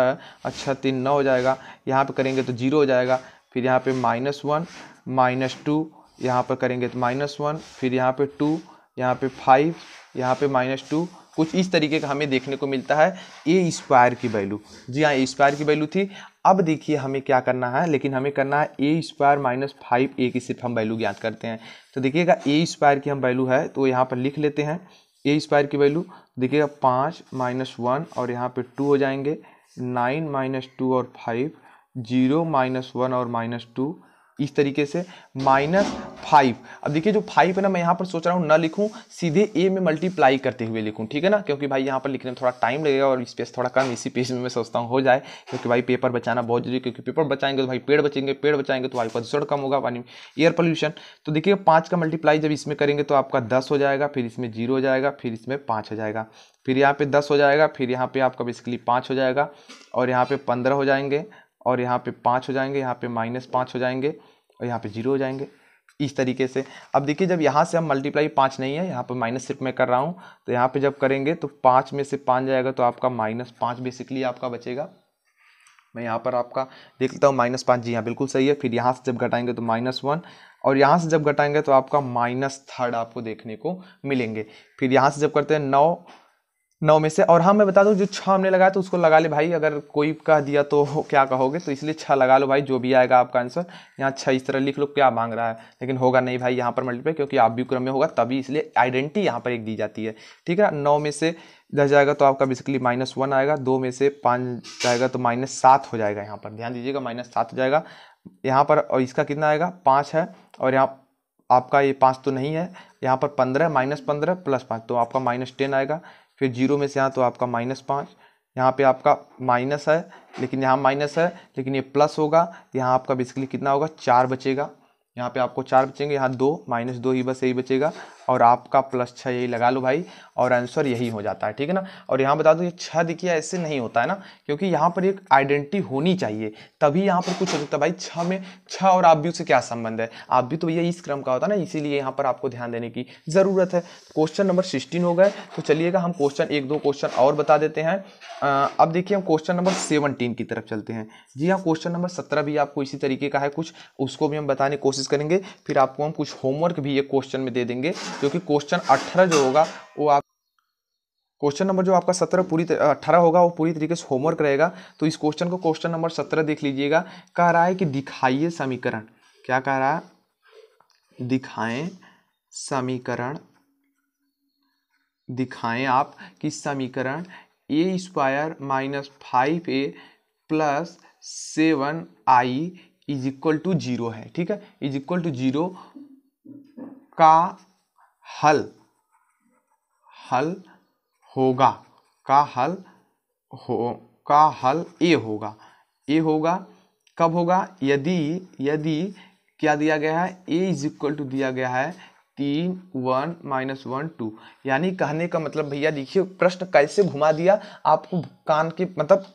और छः तीन नौ हो जाएगा यहाँ पे करेंगे तो जीरो हो जाएगा फिर यहाँ पे माइनस वन माइनस टू यहाँ पर करेंगे तो माइनस वन फिर यहाँ पे टू यहाँ पे फाइव यहाँ पे माइनस टू कुछ इस तरीके का हमें देखने को मिलता है ए स्क्वायर की वैल्यू जी हाँ ए स्क्वायर की वैल्यू थी अब देखिए हमें क्या करना है लेकिन हमें करना है A square minus five A की सिर्फ हम वैल्यू ज्ञात करते हैं तो देखिएगा ए स्क्वायर की हम वैल्यू है तो यहाँ पर लिख लेते हैं ए स्क्वायर की वैल्यू देखिएगा पाँच माइनस वन और यहाँ पर टू हो जाएंगे नाइन माइनस टू और फाइव जीरो माइनस वन और माइनस टू इस तरीके से माइनस फाइव अब देखिए जो फाइव है ना मैं यहाँ पर सोच रहा हूँ ना लिखूँ सीधे ए में मल्टीप्लाई करते हुए लिखूँ ठीक है ना क्योंकि भाई यहाँ पर लिखने में थोड़ा टाइम लगेगा और स्पेस थोड़ा कम इसी पेज में मैं सोचता हूँ हो जाए क्योंकि भाई पेपर बचाना बहुत जरूरी क्योंकि पेपर बचाएंगे तो भाई पेड़ बचेंगे पेड़ बचाएंगे तो वायु प्रदूषण कम होगा पानी एयर पॉल्यूशन तो देखिए पाँच का मल्टीप्लाई जब इसमें करेंगे तो आपका दस हो जाएगा फिर इसमें जीरो हो जाएगा फिर इसमें पाँच हो जाएगा फिर यहाँ पे दस हो जाएगा फिर यहाँ पे आपका बेसिकली पाँच हो जाएगा और यहाँ पे पंद्रह हो जाएंगे और यहाँ पे पाँच हो जाएंगे यहाँ पे माइनस पाँच हो जाएंगे और यहाँ पे जीरो हो जाएंगे इस तरीके से अब देखिए जब यहाँ से हम मल्टीप्लाई पाँच नहीं है यहाँ पर माइनस सिर्फ मैं कर रहा हूँ तो यहाँ पे जब करेंगे तो पाँच में से पाँच जाएगा तो आपका माइनस पाँच बेसिकली आपका बचेगा मैं यहाँ पर आपका देख लेता हूँ माइनस पाँच जी हाँ बिल्कुल सही है फिर यहाँ से जब घटाएंगे तो माइनस वन और यहाँ से जब घटाएंगे तो आपका माइनस थर्ड आपको देखने को मिलेंगे फिर यहाँ से जब करते हैं नौ नौ में से और हाँ मैं बता दूँ जो छः हमने लगाया तो उसको लगा ले भाई अगर कोई कह दिया तो क्या कहोगे तो इसलिए छः लगा लो भाई जो भी आएगा आपका आंसर यहाँ छः इस तरह लिख लो क्या मांग रहा है लेकिन होगा नहीं भाई यहाँ पर मल्टीपल क्योंकि आप भी क्रम में होगा तभी इसलिए आइडेंटिटी यहाँ पर एक दी जाती है ठीक है नौ में से दस जाएगा तो आपका बेसिकली माइनस वन आएगा दो में से पाँच जाएगा तो माइनस सात हो जाएगा यहाँ पर ध्यान दीजिएगा माइनस सात हो जाएगा यहाँ पर और इसका कितना आएगा पाँच है और यहाँ आपका ये पाँच तो नहीं है यहाँ पर पंद्रह माइनस पंद्रह प्लस पाँच तो आपका माइनस टेन आएगा फिर जीरो में से यहाँ तो आपका माइनस पाँच यहाँ पे आपका माइनस है लेकिन यहाँ माइनस है लेकिन ये प्लस होगा यहाँ आपका बेसिकली कितना होगा चार बचेगा यहाँ पे आपको चार बचेंगे यहाँ दो माइनस दो ही बस यही बचेगा और आपका प्लस छः यही लगा लो भाई और आंसर यही हो जाता है ठीक है ना और यहाँ बता दूँ ये छः दिखिया ऐसे नहीं होता है ना क्योंकि यहाँ पर एक आइडेंटिटी होनी चाहिए तभी यहाँ पर कुछ हो सकता है भाई छः में छः और आप भी से क्या संबंध है आप भी तो भैया इस क्रम का होता है ना इसीलिए यहाँ पर आपको ध्यान देने की ज़रूरत है क्वेश्चन नंबर सिक्सटीन हो गए तो चलिएगा हम क्वेश्चन एक दो क्वेश्चन और बता देते हैं अब देखिए हम क्वेश्चन नंबर सेवनटीन की तरफ चलते हैं जी हाँ क्वेश्चन नंबर सत्रह भी आपको इसी तरीके का है कुछ उसको भी हम बताने की कोशिश करेंगे फिर आपको हम कुछ होमवर्क भी एक क्वेश्चन में दे देंगे क्योंकि क्वेश्चन अट्ठारह जो होगा वो आप क्वेश्चन नंबर जो आपका सत्रह पूरी अट्ठारह होगा वो पूरी तरीके से होमवर्क रहेगा तो इस क्वेश्चन को क्वेश्चन नंबर सत्रह देख लीजिएगा कह रहा है कि दिखाइए समीकरण क्या कह रहा है दिखाएं समीकरण दिखाएं आप कि समीकरण A square minus five A plus seven I is equal to zero है ठीक है इज इक्वल टू जीरो का हल हल होगा का हल हो का हल ए होगा ए होगा कब होगा यदि यदि क्या दिया गया है ए इज इक्वल टू दिया गया है तीन वन माइनस वन टू यानी कहने का मतलब भैया देखिए प्रश्न कैसे घुमा दिया आपको कान के मतलब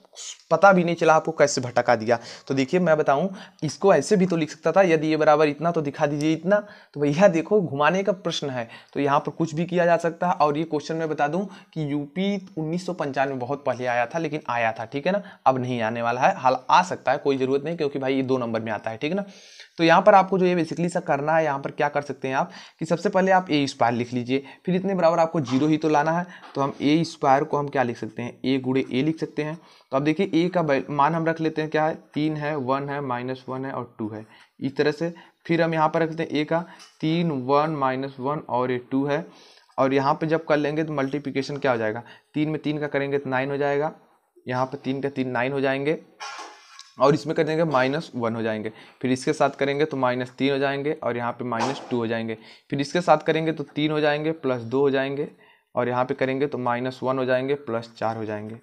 पता भी नहीं चला आपको कैसे भटका दिया तो देखिए मैं बताऊं इसको ऐसे भी तो लिख सकता था यदि ये बराबर इतना तो दिखा दीजिए इतना तो भैया देखो घुमाने का प्रश्न है तो यहाँ पर कुछ भी किया जा सकता है और ये क्वेश्चन मैं बता दूं कि यूपी उन्नीस में बहुत पहले आया था लेकिन आया था ठीक है ना अब नहीं आने वाला है हाल आ सकता है कोई ज़रूरत नहीं क्योंकि भाई ये दो नंबर में आता है ठीक है ना तो यहाँ पर आपको जो ये बेसिकली सा करना है यहाँ पर क्या कर सकते हैं आप कि सबसे पहले आप ए स्क्वायर लिख लीजिए फिर इतने बराबर आपको जीरो ही तो लाना है तो हम ए स्क्वायर को हम क्या लिख सकते हैं ए गुड़े ए लिख सकते हैं तो आप देखिए ए का मान हम रख लेते हैं क्या है तीन है वन है माइनस वन है और टू है इस तरह से फिर हम यहाँ पर रखते हैं ए का तीन वन माइनस वन और ए टू है और यहाँ पर जब कर लेंगे तो मल्टीप्लिकेशन क्या हो जाएगा तीन में तीन का करेंगे तो नाइन हो जाएगा यहाँ पर तीन का तीन नाइन हो जाएंगे और इसमें कर देंगे माइनस वन हो जाएंगे फिर इसके साथ करेंगे तो माइनस तीन हो जाएंगे और यहाँ पे माइनस टू हो जाएंगे फिर इसके साथ करेंगे तो तीन हो जाएंगे प्लस दो हो जाएंगे और यहाँ पे करेंगे तो माइनस वन हो जाएंगे प्लस चार हो जाएंगे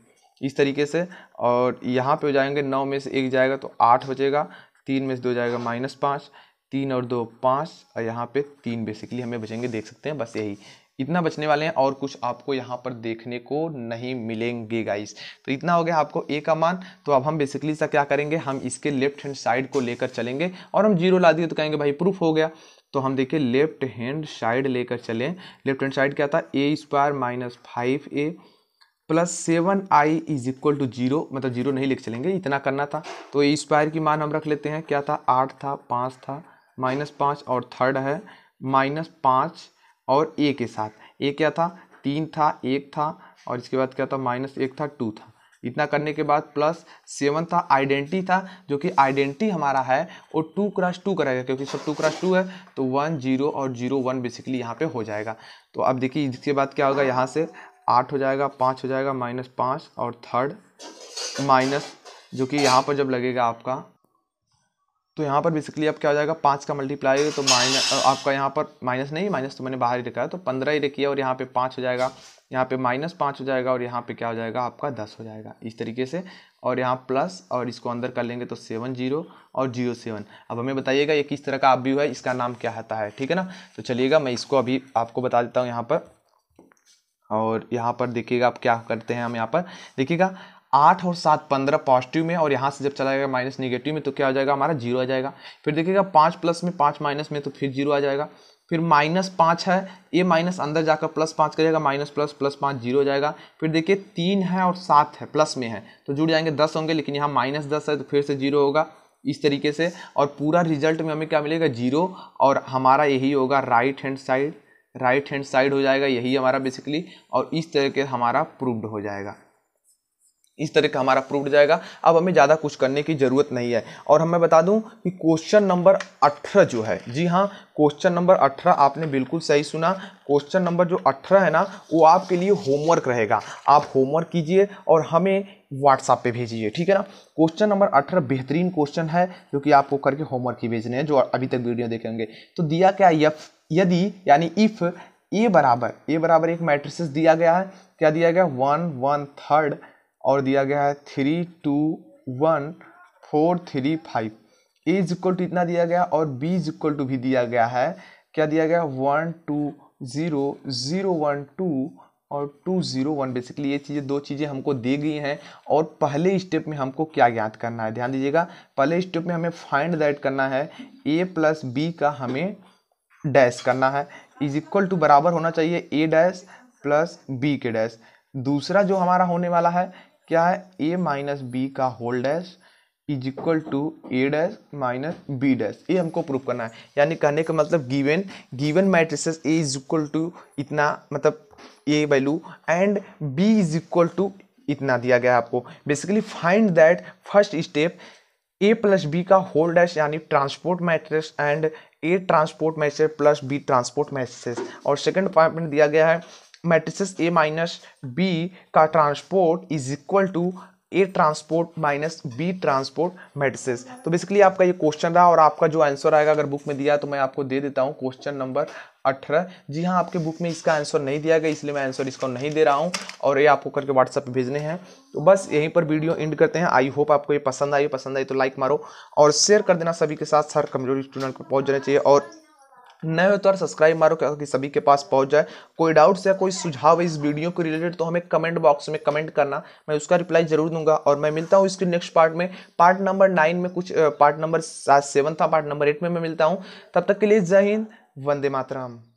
इस तरीके से और यहाँ पे हो जाएंगे नौ में से एक जाएगा तो आठ हो जाएगा तीन में से दो जाएगा माइनस पाँच तीन और दो पाँच और यहाँ पर तीन बेसिकली हमें बचेंगे देख सकते हैं बस यही इतना बचने वाले हैं और कुछ आपको यहाँ पर देखने को नहीं मिलेंगे गाइस तो इतना हो गया आपको ए का मान तो अब हम बेसिकली सा क्या करेंगे हम इसके लेफ्ट हैंड साइड को लेकर चलेंगे और हम जीरो ला दिए तो कहेंगे भाई प्रूफ हो गया तो हम देखिए लेफ्ट हैंड साइड लेकर चलें लेफ्ट हैंड साइड क्या था A square minus five A plus seven I is equal to zero मतलब जीरो नहीं लिख चलेंगे इतना करना था तो ए स्क्वायर की मान हम रख लेते हैं क्या था आठ था पाँच था माइनस पाँच और थर्ड है माइनस पाँच और ए के साथ ए क्या था तीन था एक था और इसके बाद क्या था माइनस एक था टू था इतना करने के बाद प्लस सेवन था आइडेंटिटी था जो कि आइडेंटिटी हमारा है वो टू क्रॉस टू कराएगा क्योंकि सब टू क्रॉस टू है तो वन जीरो और जीरो वन बेसिकली यहाँ पे हो जाएगा तो अब देखिए इसके बाद क्या होगा यहाँ से आठ हो जाएगा पाँच हो जाएगा माइनस पाँच और थर्ड माइनस जो कि यहाँ पर जब लगेगा आपका तो यहाँ पर बेसिकली अब क्या हो जाएगा पाँच का मल्टीप्लाई तो माइनस आपका यहाँ पर माइनस नहीं माइनस तो मैंने बाहर ही रखा है तो पंद्रह ही रखी है और यहाँ पे पाँच हो जाएगा यहाँ पे माइनस पाँच हो जाएगा और यहाँ पे क्या हो जाएगा आपका दस हो जाएगा इस तरीके से और यहाँ प्लस और इसको अंदर कर लेंगे तो सेवन जीरो और जीरो सेवन अब हमें बताइएगा ये किस तरह का आप व्यू है इसका नाम क्या आता है ठीक है ना तो चलिएगा मैं इसको अभी आपको बता देता हूँ यहाँ पर और यहाँ पर देखिएगा आप क्या करते हैं हम यहाँ पर देखिएगा आठ और सात पंद्रह पॉजिटिव में और यहाँ से जब चला जाएगा माइनस निगेटिव में तो क्या हो जाएगा हमारा जीरो आ जाएगा फिर देखिएगा पाँच प्लस में पाँच माइनस में तो फिर जीरो आ जाएगा फिर माइनस पाँच है ये माइनस अंदर जाकर प्लस पाँच करेगा माइनस प्लस प्लस पाँच जीरो हो जाएगा फिर देखिए तीन है और सात है प्लस में है तो जुड़ जाएंगे दस होंगे लेकिन यहाँ माइनस दस है तो फिर से जीरो होगा इस तरीके से और पूरा रिजल्ट में हमें क्या मिलेगा जीरो और हमारा यही होगा right hand side right hand side हो जाएगा यही हमारा बेसिकली और इस तरह के हमारा प्रूव्ड हो जाएगा इस तरह का हमारा प्रूव जाएगा अब हमें ज़्यादा कुछ करने की ज़रूरत नहीं है और हम मैं बता दूं कि क्वेश्चन नंबर अठारह जो है जी हाँ क्वेश्चन नंबर अठारह आपने बिल्कुल सही सुना क्वेश्चन नंबर जो अठारह है ना वो आपके लिए होमवर्क रहेगा आप होमवर्क कीजिए और हमें व्हाट्सएप पे भेजिए ठीक है ना क्वेश्चन नंबर अठारह बेहतरीन क्वेश्चन है जो कि आपको करके होमवर्क ही भेजने हैं जो अभी तक वीडियो देखेंगे तो दिया क्या यदि यानी इफ़ ए बराबर ए बराबर एक मैट्रिस दिया गया है क्या दिया गया वन वन थर्ड और दिया गया है three two one four three five A is equal to इतना दिया गया और बी इज इक्वल टू भी दिया गया है क्या दिया गया one two zero zero one two और टू ज़ीरो वन बेसिकली ये चीज़ें दो चीज़ें हमको दी गई हैं और पहले स्टेप में हमको क्या ज्ञात करना है ध्यान दीजिएगा पहले स्टेप में हमें फाइंड दैट करना है ए प्लस बी का हमें डैश करना है इज इक्वल टू बराबर होना चाहिए ए डैश प्लस बी के डैश दूसरा जो हमारा होने वाला है क्या है ए माइनस बी का whole dash is equal to A dash minus B dash ये हमको प्रूव करना है यानी कहने का मतलब given given matrix A is equal to इतना मतलब A value and B is equal to इतना दिया गया आपको basically find that first step A plus B का होल डैश यानी transport matrix and A transport message plus B transport message और second point दिया गया है मैट्रिसेस ए माइनस बी का transport is equal to A transport minus B transport matrices तो basically आपका ये क्वेश्चन रहा और आपका जो आंसर आएगा अगर बुक में दिया तो मैं आपको दे देता हूँ क्वेश्चन नंबर अठारह जी हाँ आपके बुक में इसका आंसर नहीं दिया गया इसलिए मैं आंसर इसको नहीं दे रहा हूँ और ये आपको करके व्हाट्सएप पे भेजने हैं तो बस यहीं पर वीडियो एंड करते हैं आई होप आपको ये पसंद आई पसंद आई तो लाइक मारो और शेयर कर देना सभी के साथ सर कमजोरी स्टूडेंट को पहुँच जाना चाहिए और नए हो तो यार सब्सक्राइब मारो क्योंकि सभी के पास पहुंच जाए कोई डाउट्स या कोई सुझाव है इस वीडियो के रिलेटेड तो हमें कमेंट बॉक्स में कमेंट करना मैं उसका रिप्लाई जरूर दूंगा और मैं मिलता हूँ इसके नेक्स्ट पार्ट में पार्ट नंबर नाइन में कुछ पार्ट नंबर सेवन था पार्ट नंबर एट में मैं मिलता हूँ तब तक के लिए जय हिंद वंदे मातराम